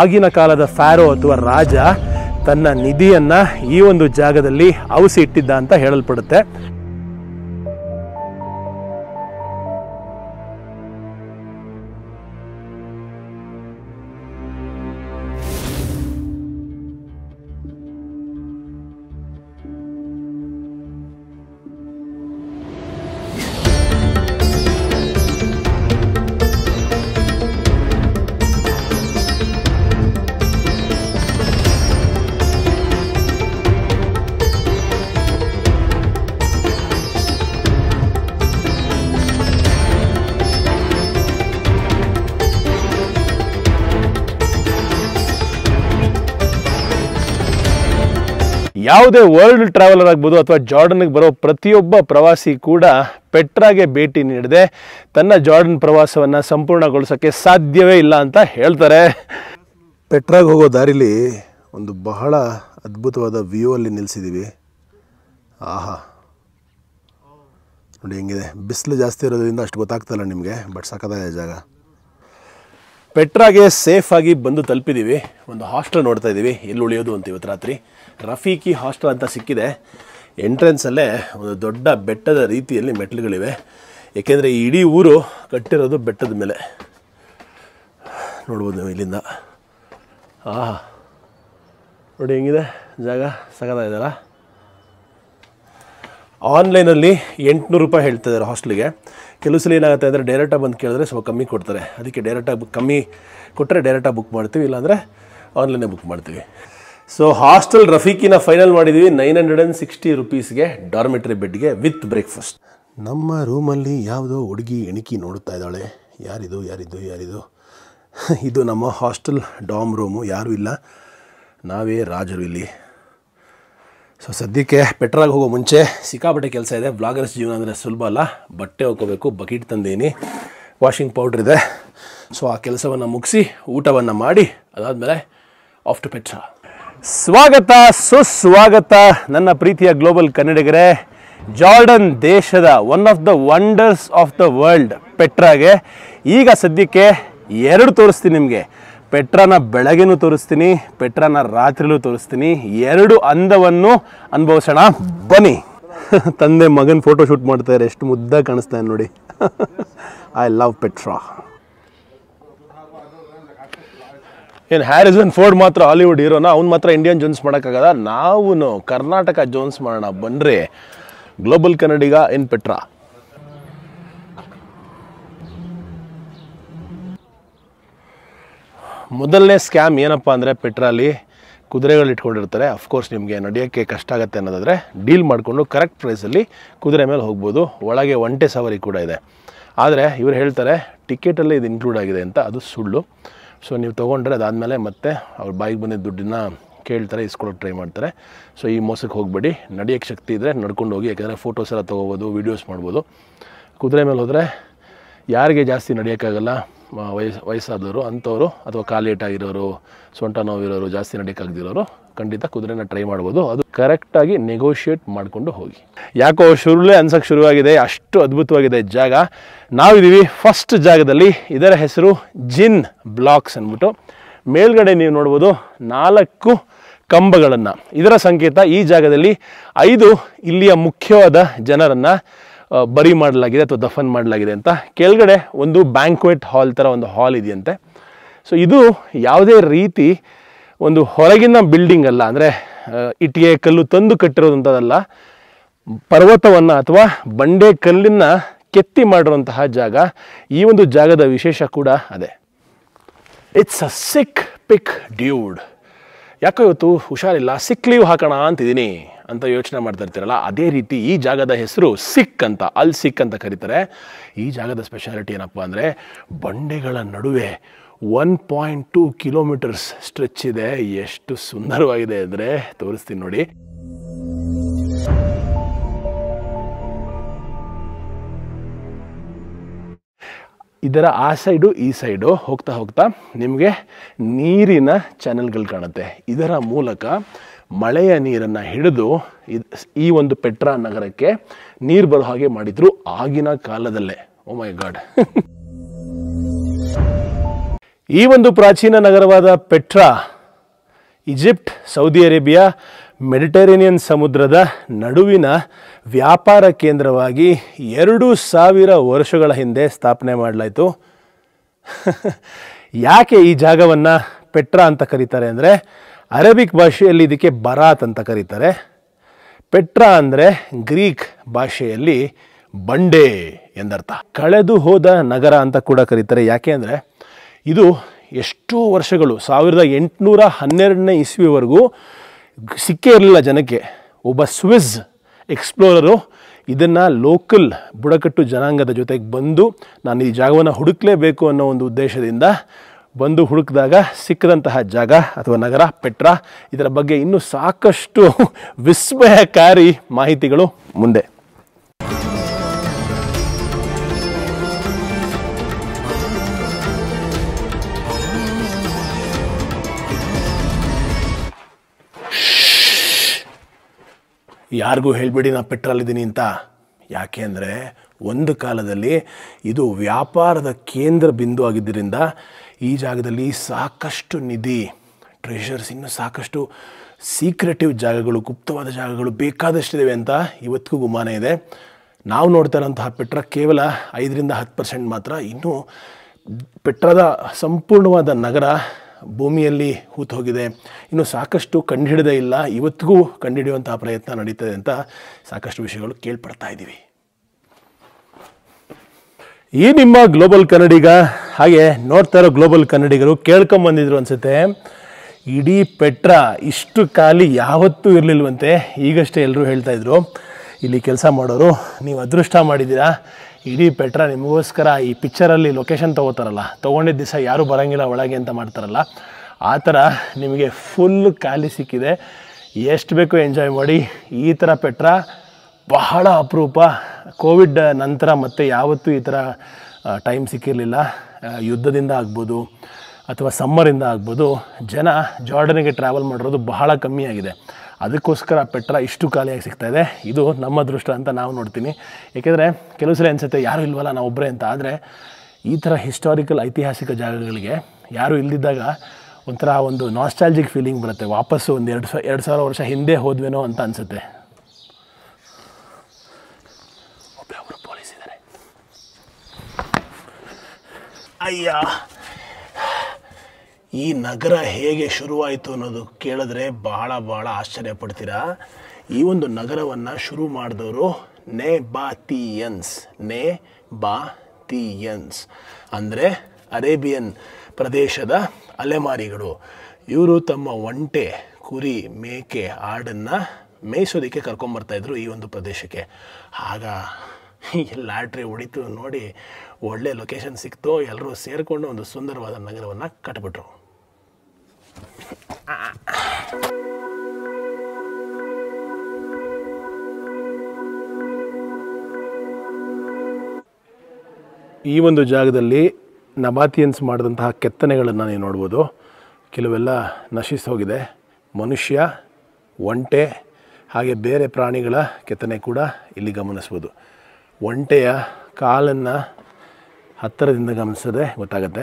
ಆಗಿನ ಕಾಲದ ಫ್ಯಾರೋ ಅಥವಾ ರಾಜ ತನ್ನ ನಿಧಿಯನ್ನು ಈ ಒಂದು ಜಾಗದಲ್ಲಿ ಔಸಿ ಇಟ್ಟಿದ್ದ ಅಂತ ಹೇಳಲ್ಪಡುತ್ತೆ ಯಾವುದೇ ವರ್ಲ್ಡ್ ಟ್ರಾವೆಲರ್ ಆಗ್ಬೋದು ಅಥವಾ ಜಾರ್ಡನ್ಗೆ ಬರೋ ಪ್ರತಿಯೊಬ್ಬ ಪ್ರವಾಸಿ ಕೂಡ ಪೆಟ್ರಾಗೆ ಭೇಟಿ ನೀಡದೆ ತನ್ನ ಜಾರ್ಡನ್ ಪ್ರವಾಸವನ್ನು ಸಂಪೂರ್ಣಗೊಳಿಸೋಕ್ಕೆ ಸಾಧ್ಯವೇ ಇಲ್ಲ ಅಂತ ಹೇಳ್ತಾರೆ ಪೆಟ್ರಾಗೆ ಹೋಗೋ ದಾರಿಲಿ ಒಂದು ಬಹಳ ಅದ್ಭುತವಾದ ವ್ಯೂ ಅಲ್ಲಿ ನಿಲ್ಲಿಸಿದ್ದೀವಿ ಆಹಾ ನೋಡಿ ಹೆಂಗಿದೆ ಬಿಸಿಲು ಜಾಸ್ತಿ ಇರೋದ್ರಿಂದ ಅಷ್ಟು ಗೊತ್ತಾಗ್ತಲ್ಲ ನಿಮಗೆ ಬಟ್ ಸಕ್ಕದಾಗಿದೆ ಜಾಗ ಪೆಟ್ರಾಗೆ ಸೇಫಾಗಿ ಬಂದು ತಲುಪಿದ್ದೀವಿ ಒಂದು ಹಾಸ್ಟೆಲ್ ನೋಡ್ತಾ ಇದ್ದೀವಿ ಎಲ್ಲಿ ಉಳಿಯೋದು ಅಂತ ಇವತ್ತು ರಾತ್ರಿ ರಫೀಕಿ ಹಾಸ್ಟೆಲ್ ಅಂತ ಸಿಕ್ಕಿದೆ ಎಂಟ್ರೆನ್ಸಲ್ಲೇ ಒಂದು ದೊಡ್ಡ ಬೆಟ್ಟದ ರೀತಿಯಲ್ಲಿ ಮೆಟ್ಲುಗಳಿವೆ ಏಕೆಂದರೆ ಈ ಇಡೀ ಊರು ಕಟ್ಟಿರೋದು ಬೆಟ್ಟದ ಮೇಲೆ ನೋಡ್ಬೋದು ನೀವು ಇಲ್ಲಿಂದ ಆಹಾ ನೋಡಿ ಹೆಂಗಿದೆ ಜಾಗ ಇದಾರ ಆನ್ಲೈನಲ್ಲಿ ಎಂಟುನೂರು ರೂಪಾಯಿ ಹೇಳ್ತಾ ಇದ್ದಾರೆ ಹಾಸ್ಟೆಲ್ಗೆ ಕೆಲವು ಸಲ ಏನಾಗುತ್ತೆ ಅಂದರೆ ಡೈರೆಕ್ಟಾಗಿ ಬಂದು ಕೇಳಿದ್ರೆ ಸ್ವಲ್ಪ ಕಮ್ಮಿ ಕೊಡ್ತಾರೆ ಅದಕ್ಕೆ ಡೈರೆಕ್ಟಾಗಿ ಕಮ್ಮಿ ಕೊಟ್ಟರೆ ಡೈರೆಕ್ಟಾಗಿ ಬುಕ್ ಮಾಡ್ತೀವಿ ಇಲ್ಲಾಂದರೆ ಆನ್ಲೈನೇ ಬುಕ್ ಮಾಡ್ತೀವಿ ಸೊ ಹಾಸ್ಟೆಲ್ ರಫೀಕಿನ ಫೈನಲ್ ಮಾಡಿದೀವಿ ನೈನ್ ಹಂಡ್ರೆಡ್ ಆ್ಯಂಡ್ ಸಿಕ್ಸ್ಟಿ ರುಪೀಸ್ಗೆ ಡಾರ್ಮೆಟ್ರಿ ಬೆಡ್ಗೆ ವಿತ್ ಬ್ರೇಕ್ಫಾಸ್ಟ್ ನಮ್ಮ ರೂಮಲ್ಲಿ ಯಾವುದೋ ಹುಡುಗಿ ಎಣಿಕೆ ನೋಡ್ತಾ ಇದ್ದಾಳೆ ಯಾರಿದು ಯಾರಿದು ಯಾರಿದು ಇದು ನಮ್ಮ ಹಾಸ್ಟೆಲ್ ಡಾಮ್ ರೂಮು ಯಾರೂ ಇಲ್ಲ ನಾವೇ ರಾಜರು ಇಲ್ಲಿ ಸೊ ಸದ್ಯಕ್ಕೆ ಪೆಟ್ರಾಗಿ ಹೋಗೋ ಮುಂಚೆ ಸಿಕ್ಕಾಪಟ್ಟೆ ಕೆಲಸ ಇದೆ ಬ್ಲಾಗರ್ಸ್ ಜೀವನ ಅಂದರೆ ಸುಲಭ ಅಲ್ಲ ಬಟ್ಟೆ ಹೋಗ್ಕೋಬೇಕು ಬಕೆಟ್ ತಂದೇನಿ ವಾಷಿಂಗ್ ಪೌಡ್ರ್ ಇದೆ ಸೊ ಆ ಕೆಲಸವನ್ನು ಮುಗಿಸಿ ಊಟವನ್ನು ಮಾಡಿ ಅದಾದಮೇಲೆ ಆಫ್ಟರ್ ಪೆಟ್ರಾ ಸ್ವಾಗತ ಸುಸ್ವಾಗತ ನನ್ನ ಪ್ರೀತಿಯ ಗ್ಲೋಬಲ್ ಕನ್ನಡಿಗರೇ ಜಾರ್ಡನ್ ದೇಶದ one of the wonders of the world ಪೆಟ್ರಾಗೆ ಈಗ ಸದ್ಯಕ್ಕೆ ಎರಡು ತೋರಿಸ್ತೀನಿ ನಿಮಗೆ ಪೆಟ್ರಾನ ಬೆಳಗ್ಗೆನೂ ತೋರಿಸ್ತೀನಿ ಪೆಟ್ರಾನ ರಾತ್ರಿಲೂ ತೋರಿಸ್ತೀನಿ ಎರಡು ಅಂದವನ್ನು ಅನುಭವಿಸೋಣ ಬನ್ನಿ ತಂದೆ ಮಗನ ಫೋಟೋ ಶೂಟ್ ಮಾಡ್ತಾರೆ ಎಷ್ಟು ಮುದ್ದಾಗಿ ಕಾಣಿಸ್ತಾ ನೋಡಿ ಐ ಲವ್ ಪೆಟ್ರಾ ಏನು ಹ್ಯಾರಿಸನ್ ಫೋರ್ಡ್ ಮಾತ್ರ ಹಾಲಿವುಡ್ ಹೀರೋನ ಅವ್ನು ಮಾತ್ರ ಇಂಡಿಯನ್ ಜೋನ್ಸ್ ಮಾಡೋಕ್ಕಾಗಲ್ಲ ನಾವು ಕರ್ನಾಟಕ ಜೋನ್ಸ್ ಮಾಡೋಣ ಬಂದರೆ ಗ್ಲೋಬಲ್ ಕನ್ನಡಿಗ ಇನ್ ಪೆಟ್ರಾ ಮೊದಲನೇ ಸ್ಕ್ಯಾಮ್ ಏನಪ್ಪ ಅಂದರೆ ಪೆಟ್ರಾಲಿ ಕುದುರೆಗಳು ಇಟ್ಕೊಂಡಿರ್ತಾರೆ ಅಫ್ಕೋರ್ಸ್ ನಿಮಗೆ ನಡೆಯೋಕ್ಕೆ ಕಷ್ಟ ಆಗುತ್ತೆ ಅನ್ನೋದಾದರೆ ಡೀಲ್ ಮಾಡಿಕೊಂಡು ಕರೆಕ್ಟ್ ಪ್ರೈಸಲ್ಲಿ ಕುದುರೆ ಮೇಲೆ ಹೋಗ್ಬೋದು ಒಳಗೆ ಒಂಟೆ ಸವಾರಿ ಕೂಡ ಇದೆ ಆದರೆ ಇವರು ಹೇಳ್ತಾರೆ ಟಿಕೆಟಲ್ಲಿ ಇದು ಇನ್ಕ್ಲೂಡ್ ಆಗಿದೆ ಅಂತ ಅದು ಸುಳ್ಳು ಸೊ ನೀವು ತೊಗೊಂಡ್ರೆ ಅದಾದಮೇಲೆ ಮತ್ತೆ ಅವ್ರು ಬಾಯಿಗೆ ಬಂದಿದ್ದ ದುಡ್ಡಿನ ಕೇಳ್ತಾರೆ ಇಸ್ಕೊಳ್ಳೋಕೆ ಟ್ರೈ ಮಾಡ್ತಾರೆ ಸೊ ಈ ಮೋಸಕ್ಕೆ ಹೋಗಬೇಡಿ ನಡೆಯೋಕ್ಕೆ ಶಕ್ತಿ ಇದ್ದರೆ ನಡ್ಕೊಂಡು ಹೋಗಿ ಯಾಕೆಂದರೆ ಫೋಟೋಸ್ ಎಲ್ಲ ತೊಗೋಬೋದು ವೀಡಿಯೋಸ್ ಮಾಡ್ಬೋದು ಕುದುರೆ ಮೇಲೆ ಹೋದರೆ ಯಾರಿಗೆ ಜಾಸ್ತಿ ನಡೆಯೋಕ್ಕಾಗಲ್ಲ ವಯಸ್ಸು ವಯಸ್ಸಾದವರು ಅಂಥವರು ಅಥವಾ ಕಾಲೇಟಾಗಿರೋರು ಸೊಂಟ ನೋವಿರೋರು ಜಾಸ್ತಿ ನಡೀಕಾಗ್ದಿರೋರು ಖಂಡಿತ ಕುದುರೆನ ಟ್ರೈ ಮಾಡ್ಬೋದು ಅದು ಕರೆಕ್ಟಾಗಿ ನೆಗೋಷಿಯೇಟ್ ಮಾಡಿಕೊಂಡು ಹೋಗಿ ಯಾಕೋ ಶುರುಲೇ ಅನ್ಸೋಕೆ ಶುರುವಾಗಿದೆ ಅಷ್ಟು ಅದ್ಭುತವಾಗಿದೆ ಜಾಗ ನಾವಿದ್ದೀವಿ ಫಸ್ಟ್ ಜಾಗದಲ್ಲಿ ಇದರ ಹೆಸರು ಜಿನ್ ಬ್ಲಾಕ್ಸ್ ಅಂದ್ಬಿಟ್ಟು ಮೇಲ್ಗಡೆ ನೀವು ನೋಡ್ಬೋದು ನಾಲ್ಕು ಕಂಬಗಳನ್ನು ಇದರ ಸಂಕೇತ ಈ ಜಾಗದಲ್ಲಿ ಐದು ಇಲ್ಲಿಯ ಮುಖ್ಯವಾದ ಜನರನ್ನು ಬರಿ ಮಾಡಲಾಗಿದೆ ಅಥವಾ ದಫನ್ ಮಾಡಲಾಗಿದೆ ಅಂತ ಕೆಳಗಡೆ ಒಂದು ಬ್ಯಾಂಕ್ವೆಟ್ ಹಾಲ್ ಥರ ಒಂದು ಹಾಲ್ ಇದೆಯಂತೆ ಸೊ ಇದು ಯಾವುದೇ ರೀತಿ ಒಂದು ಹೊರಗಿನ ಬಿಲ್ಡಿಂಗ್ ಅಲ್ಲ ಅಂದರೆ ಇಟ್ಟಿಗೆ ಕಲ್ಲು ತಂದು ಕಟ್ಟಿರೋದಂಥದ್ದಲ್ಲ ಪರ್ವತವನ್ನು ಅಥವಾ ಬಂಡೆ ಕಲ್ಲಿನ ಕೆತ್ತಿ ಮಾಡಿರುವಂತಹ ಜಾಗ ಈ ಒಂದು ಜಾಗದ ವಿಶೇಷ ಕೂಡ ಅದೇ it's a sick pick dude ಯಾಕೋ ಇವತ್ತು ಹುಷಾರಿಲ್ಲ ಸಿಕ್ ಲೀವ್ ಹಾಕೋಣ ಅಂತಿದ್ದೀನಿ ಅಂತ ಯೋಚನೆ ಮಾಡ್ತಾ ಇರ್ತೀರಲ್ಲ ಅದೇ ರೀತಿ ಈ ಜಾಗದ ಹೆಸರು ಸಿಕ್ ಅಂತ ಅಲ್ಲಿ ಸಿಕ್ ಅಂತ ಕರೀತಾರೆ ಈ ಜಾಗದ ಸ್ಪೆಷಾಲಿಟಿ ಏನಪ್ಪ ಅಂದರೆ ಬಂಡೆಗಳ ನಡುವೆ one point two kilometres stretch ಇದೆ ಎಷ್ಟು ಸುಂದರವಾಗಿದೆ ಅಂದರೆ ತೋರಿಸ್ತೀನಿ ನೋಡಿ ಇದರ ಆ ಸೈಡು ಈ ಸೈಡು ಹೋಗ್ತಾ ಹೋಗ್ತಾ ನಿಮಗೆ ನೀರಿನ ಚಾನೆಲ್ಗಳು ಕಾಣುತ್ತೆ ಇದರ ಮೂಲಕ ಮಳೆಯ ನೀರನ್ನು ಹಿಡಿದು ಈ ಒಂದು ಪೆಟ್ರಾ ನಗರಕ್ಕೆ ನೀರು ಬರೋ ಹಾಗೆ ಮಾಡಿದ್ರು ಆಗಿನ ಕಾಲದಲ್ಲೇ ಓ ಮೈ ಗಾಡ್ ಈ ಒಂದು ಪ್ರಾಚೀನ ನಗರವಾದ Petra Egypt Saudi Arabia Mediterranean ಸಮುದ್ರದ ನಡುವಿನ ವ್ಯಾಪಾರ ಕೇಂದ್ರವಾಗಿ ಎರಡು ಸಾವಿರ ವರ್ಷಗಳ ಹಿಂದೆ ಸ್ಥಾಪನೆ ಮಾಡಲಾಯಿತು ಯಾಕೆ ಈ ಜಾಗವನ್ನು ಪೆಟ್ರಾ ಅಂತ ಕರೀತಾರೆ ಅಂದರೆ ಅರೇಬಿಕ್ ಭಾಷೆಯಲ್ಲಿ ಇದಕ್ಕೆ ಬರಾತ್ ಅಂತ ಕರೀತಾರೆ ಪೆಟ್ರಾ ಅಂದರೆ ಗ್ರೀಕ್ ಭಾಷೆಯಲ್ಲಿ ಬಂಡೆ ಎಂದರ್ಥ ಕಳೆದು ಹೋದ ನಗರ ಅಂತ ಕೂಡ ಕರೀತಾರೆ ಯಾಕೆ ಅಂದರೆ ಇದು ಎಷ್ಟೋ ವರ್ಷಗಳು ಸಾವಿರದ ಎಂಟುನೂರ ಹನ್ನೆರಡನೇ ಇಸ್ವಿವರೆಗೂ ಸಿಕ್ಕೇ ಇರಲಿಲ್ಲ ಜನಕ್ಕೆ ಒಬ್ಬ ಸ್ವಿಸ್ ಎಕ್ಸ್ಪ್ಲೋರರು ಇದನ್ನು ಲೋಕಲ್ ಬುಡಕಟ್ಟು ಜನಾಂಗದ ಜೊತೆಗೆ ಬಂದು ನಾನು ಈ ಜಾಗವನ್ನು ಹುಡುಕಲೇಬೇಕು ಅನ್ನೋ ಒಂದು ಉದ್ದೇಶದಿಂದ ಬಂದು ಹುಡುಕಿದಾಗ ಸಿಕ್ಕದಂತಹ ಜಾಗ ಅಥವಾ ನಗರ ಪೆಟ್ರಾ ಇದರ ಬಗ್ಗೆ ಇನ್ನೂ ಸಾಕಷ್ಟು ವಿಸ್ಮಯಕಾರಿ ಮಾಹಿತಿಗಳು ಮುಂದೆ ಯಾರಿಗೂ ಹೇಳಿಬಿಡಿ ನಾ ಪೆಟ್ರೋಲ್ ಇದ್ದೀನಿ ಅಂತ ಯಾಕೆ ಅಂದರೆ ಒಂದು ಕಾಲದಲ್ಲಿ ಇದು ವ್ಯಾಪಾರದ ಕೇಂದ್ರ ಬಿಂದು ಆಗಿದ್ದರಿಂದ ಈ ಜಾಗದಲ್ಲಿ ಸಾಕಷ್ಟು ನಿಧಿ ಟ್ರೆಷರ್ಸ್ ಇನ್ನೂ ಸಾಕಷ್ಟು ಸೀಕ್ರೆಟಿವ್ ಜಾಗಗಳು ಗುಪ್ತವಾದ ಜಾಗಗಳು ಬೇಕಾದಷ್ಟಿದೆ ಅಂತ ಇವತ್ತಿಗೂ ಗುಮಾನ ಇದೆ ನಾವು ನೋಡ್ತಾ ಇರೋಂತಹ ಪೆಟ್ರ ಕೇವಲ ಐದರಿಂದ ಹತ್ತು ಪರ್ಸೆಂಟ್ ಮಾತ್ರ ಇನ್ನೂ ಪೆಟ್ರದ ಸಂಪೂರ್ಣವಾದ ನಗರ ಭೂಮಿಯಲ್ಲಿ ಹೂತು ಹೋಗಿದೆ ಇನ್ನು ಸಾಕಷ್ಟು ಕಂಡುಹಿಡಿದೇ ಇಲ್ಲ ಇವತ್ತಿಗೂ ಕಂಡುಹಿಡಿಯುವಂತಹ ಪ್ರಯತ್ನ ನಡೀತದೆ ಅಂತ ಸಾಕಷ್ಟು ವಿಷಯಗಳು ಕೇಳ್ಪಡ್ತಾ ಇದ್ದೀವಿ ಈ ನಿಮ್ಮ ಗ್ಲೋಬಲ್ ಕನ್ನಡಿಗ ಹಾಗೆ ನೋಡ್ತಾ ಇರೋ ಗ್ಲೋಬಲ್ ಕನ್ನಡಿಗರು ಕೇಳ್ಕೊಂಬಂದಿದ್ರು ಅನಿಸುತ್ತೆ ಇಡೀ ಪೆಟ್ರಾ ಇಷ್ಟು ಖಾಲಿ ಯಾವತ್ತೂ ಇರಲಿಲ್ವಂತೆ ಈಗಷ್ಟೇ ಎಲ್ಲರೂ ಹೇಳ್ತಾಯಿದ್ರು ಇಲ್ಲಿ ಕೆಲಸ ಮಾಡೋರು ನೀವು ಅದೃಷ್ಟ ಮಾಡಿದ್ದೀರಾ ಇಡೀ ಪೆಟ್ರಾ ನಿಮಗೋಸ್ಕರ ಈ ಪಿಕ್ಚರಲ್ಲಿ ಲೊಕೇಶನ್ ತೊಗೋತಾರಲ್ಲ ತೊಗೊಂಡಿದ್ದ ದಿವಸ ಯಾರೂ ಬರೋಂಗಿಲ್ಲ ಒಳಗೆ ಅಂತ ಮಾಡ್ತಾರಲ್ಲ ಆ ಥರ ನಿಮಗೆ ಫುಲ್ ಖಾಲಿ ಸಿಕ್ಕಿದೆ ಎಷ್ಟು ಬೇಕು ಎಂಜಾಯ್ ಮಾಡಿ ಈ ಥರ ಪೆಟ್ರಾ ಬಹಳ ಅಪರೂಪ ಕೋವಿಡ್ ನಂತರ ಮತ್ತೆ ಯಾವತ್ತೂ ಈ ಥರ ಟೈಮ್ ಸಿಕ್ಕಿರಲಿಲ್ಲ ಯುದ್ಧದಿಂದ ಆಗ್ಬೋದು ಅಥವಾ ಸಮ್ಮರಿಂದ ಆಗ್ಬೋದು ಜನ ಜಾರ್ಡನಿಗೆ ಟ್ರಾವೆಲ್ ಮಾಡಿರೋದು ಬಹಳ ಕಮ್ಮಿ ಆಗಿದೆ ಅದಕ್ಕೋಸ್ಕರ ಪೆಟ್ರಾ ಇಷ್ಟು ಖಾಲಿಯಾಗಿ ಇದೆ ಇದು ನಮ್ಮ ದೃಷ್ಟ ಅಂತ ನಾವು ನೋಡ್ತೀನಿ ಏಕೆಂದರೆ ಕೆಲವು ಸಲ ಅನಿಸುತ್ತೆ ಯಾರೂ ಇಲ್ವಲ್ಲ ನಾವು ಒಬ್ಬರೇ ಅಂತ ಆದರೆ ಈ ಥರ ಹಿಸ್ಟಾರಿಕಲ್ ಐತಿಹಾಸಿಕ ಜಾಗಗಳಿಗೆ ಯಾರು ಇಲ್ಲದಿದ್ದಾಗ ಒಂಥರ ಒಂದು ನಾಸ್ಟಾಲ್ಜಿಕ್ ಫೀಲಿಂಗ್ ಬರುತ್ತೆ ವಾಪಸ್ಸು ಒಂದು ಎರಡು ಸ ಎರಡು ಸಾವಿರ ವರ್ಷ ಹಿಂದೆ ಹೋದ್ವೇನೋ ಅಂತ ಅನಿಸುತ್ತೆ ಅಯ್ಯ ಈ ನಗರ ಹೇಗೆ ಶುರುವಾಯಿತು ಅನ್ನೋದು ಕೇಳಿದ್ರೆ ಬಹಳ ಬಹಳ ಆಶ್ಚರ್ಯ ಪಡ್ತೀರಾ ಈ ಒಂದು ನಗರವನ್ನು ಶುರು ಮಾಡಿದವರು ನೇ ಬಾತಿಯನ್ಸ್ ನೇ ತಿಯನ್ಸ್ ಅಂದರೆ ಅರೇಬಿಯನ್ ಪ್ರದೇಶದ ಅಲೆಮಾರಿಗಳು ಇವರು ತಮ್ಮ ಒಂಟೆ ಕುರಿ ಮೇಕೆ ಆಡನ್ನು ಮೇಯಿಸೋದಕ್ಕೆ ಕರ್ಕೊಂಬರ್ತಾಯಿದ್ರು ಈ ಒಂದು ಪ್ರದೇಶಕ್ಕೆ ಆಗ ಲಾಟ್ರಿ ಹೊಡಿತು ನೋಡಿ ಒಳ್ಳೆ ಲೊಕೇಶನ್ ಸಿಕ್ತು ಎಲ್ಲರೂ ಸೇರಿಕೊಂಡು ಒಂದು ಸುಂದರವಾದ ನಗರವನ್ನು ಕಟ್ಬಿಟ್ರು ಈ ಒಂದು ಜಾಗದಲ್ಲಿ ನಬಾತಿಯನ್ಸ್ ಮಾಡಿದಂತಹ ಕೆತ್ತನೆಗಳನ್ನು ನೀವು ನೋಡ್ಬೋದು ಕೆಲವೆಲ್ಲ ನಶಿಸಿ ಹೋಗಿದೆ ಮನುಷ್ಯ ಒಂಟೆ ಹಾಗೆ ಬೇರೆ ಪ್ರಾಣಿಗಳ ಕೆತ್ತನೆ ಕೂಡ ಇಲ್ಲಿ ಗಮನಿಸ್ಬೋದು ಒಂಟೆಯ ಕಾಲನ್ನು ಹತ್ತಿರದಿಂದ ಗಮನಿಸಿದ್ರೆ ಗೊತ್ತಾಗುತ್ತೆ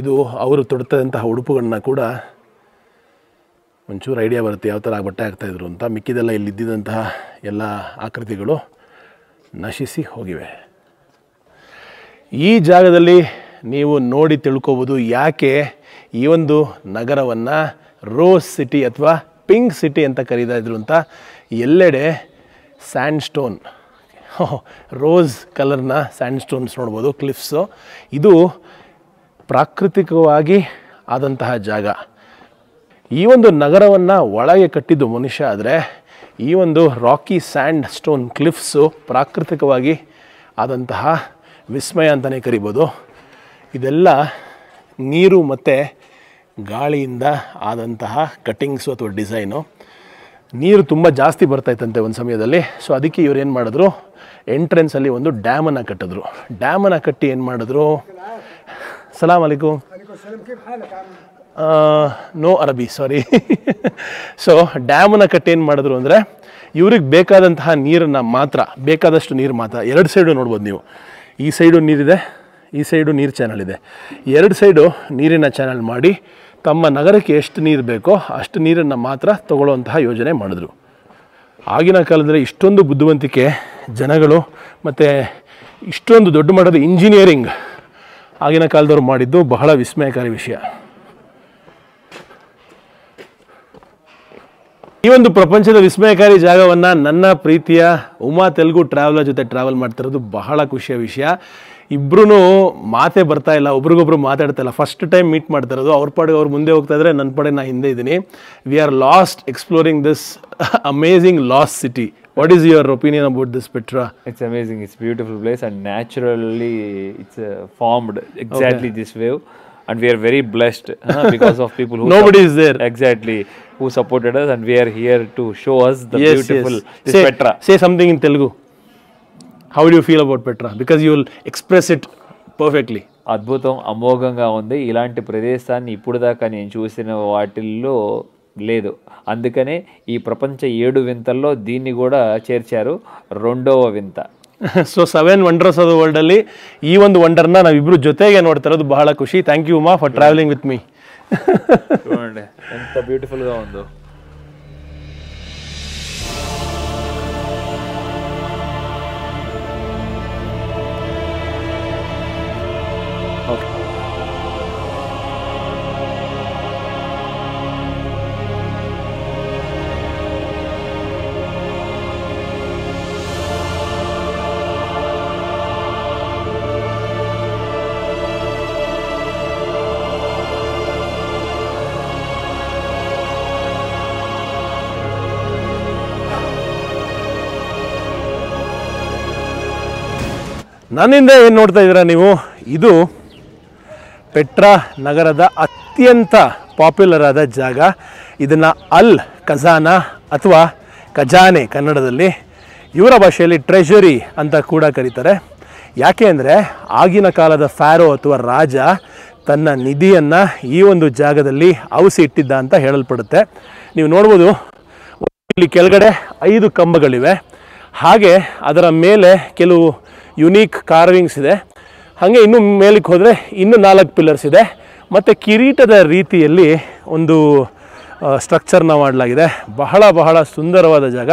ಇದು ಅವರು ತೊಡ್ತದಂತಹ ಉಡುಪುಗಳನ್ನ ಕೂಡ ಒಂಚೂರು ಐಡಿಯಾ ಬರುತ್ತೆ ಯಾವ ಥರ ಬಟ್ಟೆ ಆಗ್ತಾಯಿದ್ರು ಅಂತ ಮಿಕ್ಕಿದೆಲ್ಲ ಇಲ್ಲಿದ್ದಂತಹ ಎಲ್ಲ ಆಕೃತಿಗಳು ನಶಿಸಿ ಹೋಗಿವೆ ಈ ಜಾಗದಲ್ಲಿ ನೀವು ನೋಡಿ ತಿಳ್ಕೋಬೋದು ಯಾಕೆ ಈ ಒಂದು ನಗರವನ್ನು ರೋಸ್ ಸಿಟಿ ಅಥವಾ ಪಿಂಕ್ ಸಿಟಿ ಅಂತ ಕರೀತಾ ಇದ್ರು ಅಂತ ಎಲ್ಲೆಡೆ ಸ್ಯಾಂಡ್ ಸ್ಟೋನ್ ರೋಸ್ ಕಲರ್ನ ಸ್ಯಾಂಡ್ ಸ್ಟೋನ್ಸ್ ನೋಡ್ಬೋದು ಕ್ಲಿಫ್ಸು ಇದು ಪ್ರಾಕೃತಿಕವಾಗಿ ಆದಂತಹ ಜಾಗ ಈ ಒಂದು ನಗರವನ್ನು ಒಳಗೆ ಕಟ್ಟಿದ್ದು ಮನುಷ್ಯ ಆದರೆ ಈ ಒಂದು ರಾಕಿ ಸ್ಯಾಂಡ್ ಸ್ಟೋನ್ ಕ್ಲಿಫ್ಸು ಪ್ರಾಕೃತಿಕವಾಗಿ ಆದಂತಹ ವಿಸ್ಮಯ ಅಂತಲೇ ಕರಿಬೋದು ಇದೆಲ್ಲ ನೀರು ಮತ್ತು ಗಾಳಿಯಿಂದ ಆದಂತಹ ಕಟ್ಟಿಂಗ್ಸು ಅಥವಾ ಡಿಸೈನು ನೀರು ತುಂಬ ಜಾಸ್ತಿ ಬರ್ತಾಯಿತ್ತಂತೆ ಒಂದು ಸಮಯದಲ್ಲಿ ಸೊ ಅದಕ್ಕೆ ಇವರು ಏನು ಮಾಡಿದ್ರು ಎಂಟ್ರೆನ್ಸಲ್ಲಿ ಒಂದು ಡ್ಯಾಮನ್ನು ಕಟ್ಟಿದ್ರು ಡ್ಯಾಮನ್ನು ಕಟ್ಟಿ ಏನು ಮಾಡಿದ್ರು ಸಲಾಮ್ ಅಲಿಕುಮ್ ನೋ ಅರಬಿ ಸಾರಿ ಸೊ ಡ್ಯಾಮನ್ನು ಕಟ್ಟಿ ಏನು ಮಾಡಿದ್ರು ಅಂದರೆ ಇವ್ರಿಗೆ ಬೇಕಾದಂತಹ ನೀರನ್ನು ಮಾತ್ರ ಬೇಕಾದಷ್ಟು ನೀರು ಮಾತ್ರ ಎರಡು ಸೈಡು ನೋಡ್ಬೋದು ನೀವು ಈ ಸೈಡು ನೀರಿದೆ ಈ ಸೈಡು ನೀರು ಚಾನಲ್ ಇದೆ ಎರಡು ಸೈಡು ನೀರಿನ ಚಾನಲ್ ಮಾಡಿ ತಮ್ಮ ನಗರಕ್ಕೆ ಎಷ್ಟು ನೀರು ಬೇಕೋ ಅಷ್ಟು ನೀರನ್ನು ಮಾತ್ರ ತಗೊಳ್ಳುವಂತಹ ಯೋಜನೆ ಮಾಡಿದ್ರು ಆಗಿನ ಕಾಲದಲ್ಲಿ ಇಷ್ಟೊಂದು ಬುದ್ಧಿವಂತಿಕೆ ಜನಗಳು ಮತ್ತು ಇಷ್ಟೊಂದು ದೊಡ್ಡ ಮಟ್ಟದ ಇಂಜಿನಿಯರಿಂಗ್ ಆಗಿನ ಕಾಲದವ್ರು ಮಾಡಿದ್ದು ಬಹಳ ವಿಸ್ಮಯಕಾರಿ ವಿಷಯ ಈ ಒಂದು ಪ್ರಪಂಚದ ವಿಸ್ಮಯಕಾರಿ ಜಾಗವನ್ನು ನನ್ನ ಪ್ರೀತಿಯ ಉಮಾ ತೆಲುಗು ಟ್ರಾವೆಲರ್ ಜೊತೆ ಟ್ರಾವೆಲ್ ಮಾಡ್ತಿರೋದು ಬಹಳ ಖುಷಿಯ ವಿಷಯ ಇಬ್ಬರೂ ಮಾತೇ ಬರ್ತಾ ಇಲ್ಲ ಒಬ್ರಿಗೊಬ್ರು ಮಾತಾಡ್ತಾ ಇಲ್ಲ ಫಸ್ಟ್ ಟೈಮ್ ಮೀಟ್ ಮಾಡ್ತಾ ಇರೋದು ಅವ್ರ ಪಾಡಿಗೆ ಅವ್ರು ಮುಂದೆ ಹೋಗ್ತಾ ಇದ್ರೆ ನನ್ನ ಪಡೆ ನಾನು ಹಿಂದೆ ಇದ್ದೀನಿ we are lost exploring this amazing lost city what is your opinion about this Petra it's amazing it's beautiful place and naturally it's formed exactly this wave and we are very blessed uh, because of people who nobody is there exactly who supported us and we are here to show us the yes, beautiful yes. Say, say something in Telugu how you feel about Petra because you will express it perfectly అద్భుతం అమోఘంగా ఉంది ఇలాంటి ప్రదేశాన్ని ఇప్పుడు దాకా నేను చూసిన వాటిల్లో లేదు అందుకనే ఈ ప్రపంచ ఏడు వింతల్లో దీన్ని కూడా చేర్చారు రెండవ వింత వండర్స్ ఆఫ్ ద వరల్డ్ అల్లి ఈ ಈ ಒಂದು నా ఇబ్బరు జొతేగా ನೋಡ್ತಾ బహళ ఖుషి thank you Uma for travelling with me చూడండి ఎంత బ్యూటిఫుల్గా ఉందో ನನ್ನಿಂದ ಏನು ನೋಡ್ತಾ ಇದ್ದೀರಾ ನೀವು ಇದು ಪೆಟ್ರಾ ನಗರದ ಅತ್ಯಂತ ಪಾಪ್ಯುಲರ್ ಆದ ಜಾಗ ಇದನ್ನು ಅಲ್ ಖಜಾನ ಅಥವಾ ಖಜಾನೆ ಕನ್ನಡದಲ್ಲಿ ಇವರ ಭಾಷೆಯಲ್ಲಿ ಟ್ರೆಷರಿ ಅಂತ ಕೂಡ ಕರೀತಾರೆ ಯಾಕೆ ಅಂದರೆ ಆಗಿನ ಕಾಲದ ಫ್ಯಾರೋ ಅಥವಾ ರಾಜ ತನ್ನ ನಿಧಿಯನ್ನು ಈ ಒಂದು ಜಾಗದಲ್ಲಿ ಔಸಿ ಇಟ್ಟಿದ್ದ ಅಂತ ಹೇಳಲ್ಪಡುತ್ತೆ ನೀವು ನೋಡ್ಬೋದು ಇಲ್ಲಿ ಕೆಳಗಡೆ ಐದು ಕಂಬಗಳಿವೆ ಹಾಗೆ ಅದರ ಮೇಲೆ ಕೆಲವು ಯುನೀಕ್ ಕಾರ್ವಿಂಗ್ಸ್ ಇದೆ ಹಾಗೆ ಇನ್ನೂ ಮೇಲಕ್ಕೆ ಹೋದರೆ ಇನ್ನೂ ನಾಲ್ಕು ಪಿಲ್ಲರ್ಸ್ ಇದೆ ಮತ್ತು ಕಿರೀಟದ ರೀತಿಯಲ್ಲಿ ಒಂದು ಸ್ಟ್ರಕ್ಚರ್ನ ಮಾಡಲಾಗಿದೆ ಬಹಳ ಬಹಳ ಸುಂದರವಾದ ಜಾಗ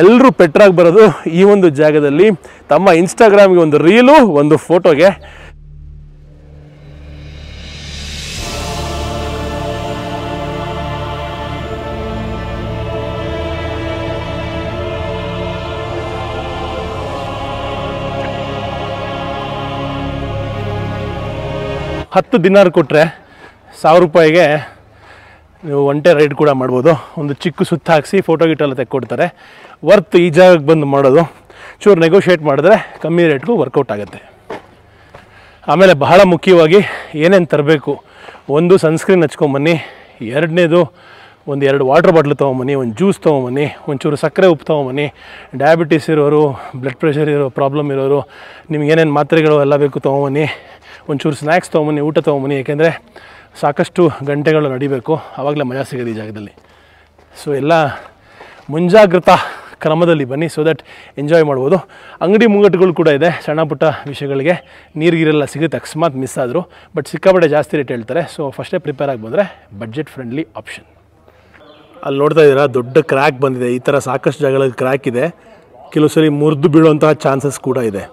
ಎಲ್ಲರೂ ಪೆಟ್ರಾಗಿ ಬರೋದು ಈ ಒಂದು ಜಾಗದಲ್ಲಿ ತಮ್ಮ ಇನ್ಸ್ಟಾಗ್ರಾಮ್ಗೆ ಒಂದು ರೀಲು ಒಂದು ಫೋಟೋಗೆ ಹತ್ತು ದಿನಾರು ಕೊಟ್ಟರೆ ಸಾವಿರ ರೂಪಾಯಿಗೆ ನೀವು ಒಂಟೆ ರೈಡ್ ಕೂಡ ಮಾಡ್ಬೋದು ಒಂದು ಚಿಕ್ಕ ಸುತ್ತ ಹಾಕಿಸಿ ಫೋಟೋ ಎಲ್ಲ ತೆಕ್ಕೊಡ್ತಾರೆ ವರ್ತ್ ಈ ಜಾಗಕ್ಕೆ ಬಂದು ಮಾಡೋದು ಚೂರು ನೆಗೋಷಿಯೇಟ್ ಮಾಡಿದ್ರೆ ಕಮ್ಮಿ ರೇಟ್ಗೂ ವರ್ಕೌಟ್ ಆಗುತ್ತೆ ಆಮೇಲೆ ಬಹಳ ಮುಖ್ಯವಾಗಿ ಏನೇನು ತರಬೇಕು ಒಂದು ಸನ್ಸ್ಕ್ರೀನ್ ಹಚ್ಕೊಂಬನ್ನಿ ಎರಡನೇದು ಒಂದು ಎರಡು ವಾಟರ್ ಬಾಟ್ಲ್ ತೊಗೊಂಬನ್ನಿ ಒಂದು ಜ್ಯೂಸ್ ತೊಗೊಂಬನ್ನಿ ಒಂಚೂರು ಸಕ್ಕರೆ ಉಪ್ಪು ತೊಗೊಂಬನ್ನಿ ಡಯಾಬಿಟಿಸ್ ಇರೋರು ಬ್ಲಡ್ ಪ್ರೆಷರ್ ಇರೋ ಪ್ರಾಬ್ಲಮ್ ಇರೋರು ನಿಮ್ಗೆ ಏನೇನು ಮಾತ್ರೆಗಳು ಎಲ್ಲ ಬೇಕು ತೊಗೊಂಬನ್ನಿ ಒಂಚೂರು ಸ್ನ್ಯಾಕ್ಸ್ ತೊಗೊಂಬನಿ ಊಟ ತೊಗೊಂಬನ್ನಿ ಏಕೆಂದರೆ ಸಾಕಷ್ಟು ಗಂಟೆಗಳು ನಡಿಬೇಕು ಆವಾಗಲೇ ಮಜಾ ಸಿಗೋದು ಈ ಜಾಗದಲ್ಲಿ ಸೊ ಎಲ್ಲ ಮುಂಜಾಗ್ರತಾ ಕ್ರಮದಲ್ಲಿ ಬನ್ನಿ ಸೊ ದಟ್ ಎಂಜಾಯ್ ಮಾಡ್ಬೋದು ಅಂಗಡಿ ಮುಂಗಟ್ಟುಗಳು ಕೂಡ ಇದೆ ಸಣ್ಣ ಪುಟ್ಟ ವಿಷಯಗಳಿಗೆ ನೀರಿಗಿರೆಲ್ಲ ಸಿಗುತ್ತೆ ಅಕಸ್ಮಾತ್ ಮಿಸ್ ಆದರೂ ಬಟ್ ಸಿಕ್ಕಾಪಟ್ಟೆ ಜಾಸ್ತಿ ರೇಟ್ ಹೇಳ್ತಾರೆ ಸೊ ಫಸ್ಟೇ ಪ್ರಿಪೇರ್ ಆಗಿ ಬಂದರೆ ಬಡ್ಜೆಟ್ ಫ್ರೆಂಡ್ಲಿ ಆಪ್ಷನ್ ಅಲ್ಲಿ ನೋಡ್ತಾ ಇದ್ದೀರಾ ದೊಡ್ಡ ಕ್ರ್ಯಾಕ್ ಬಂದಿದೆ ಈ ಥರ ಸಾಕಷ್ಟು ಜಾಗಗಳಲ್ಲಿ ಕ್ರ್ಯಾಕ್ ಇದೆ ಕೆಲವು ಸರಿ ಮುರಿದು ಬೀಳುವಂತಹ ಚಾನ್ಸಸ್ ಕೂಡ ಇದೆ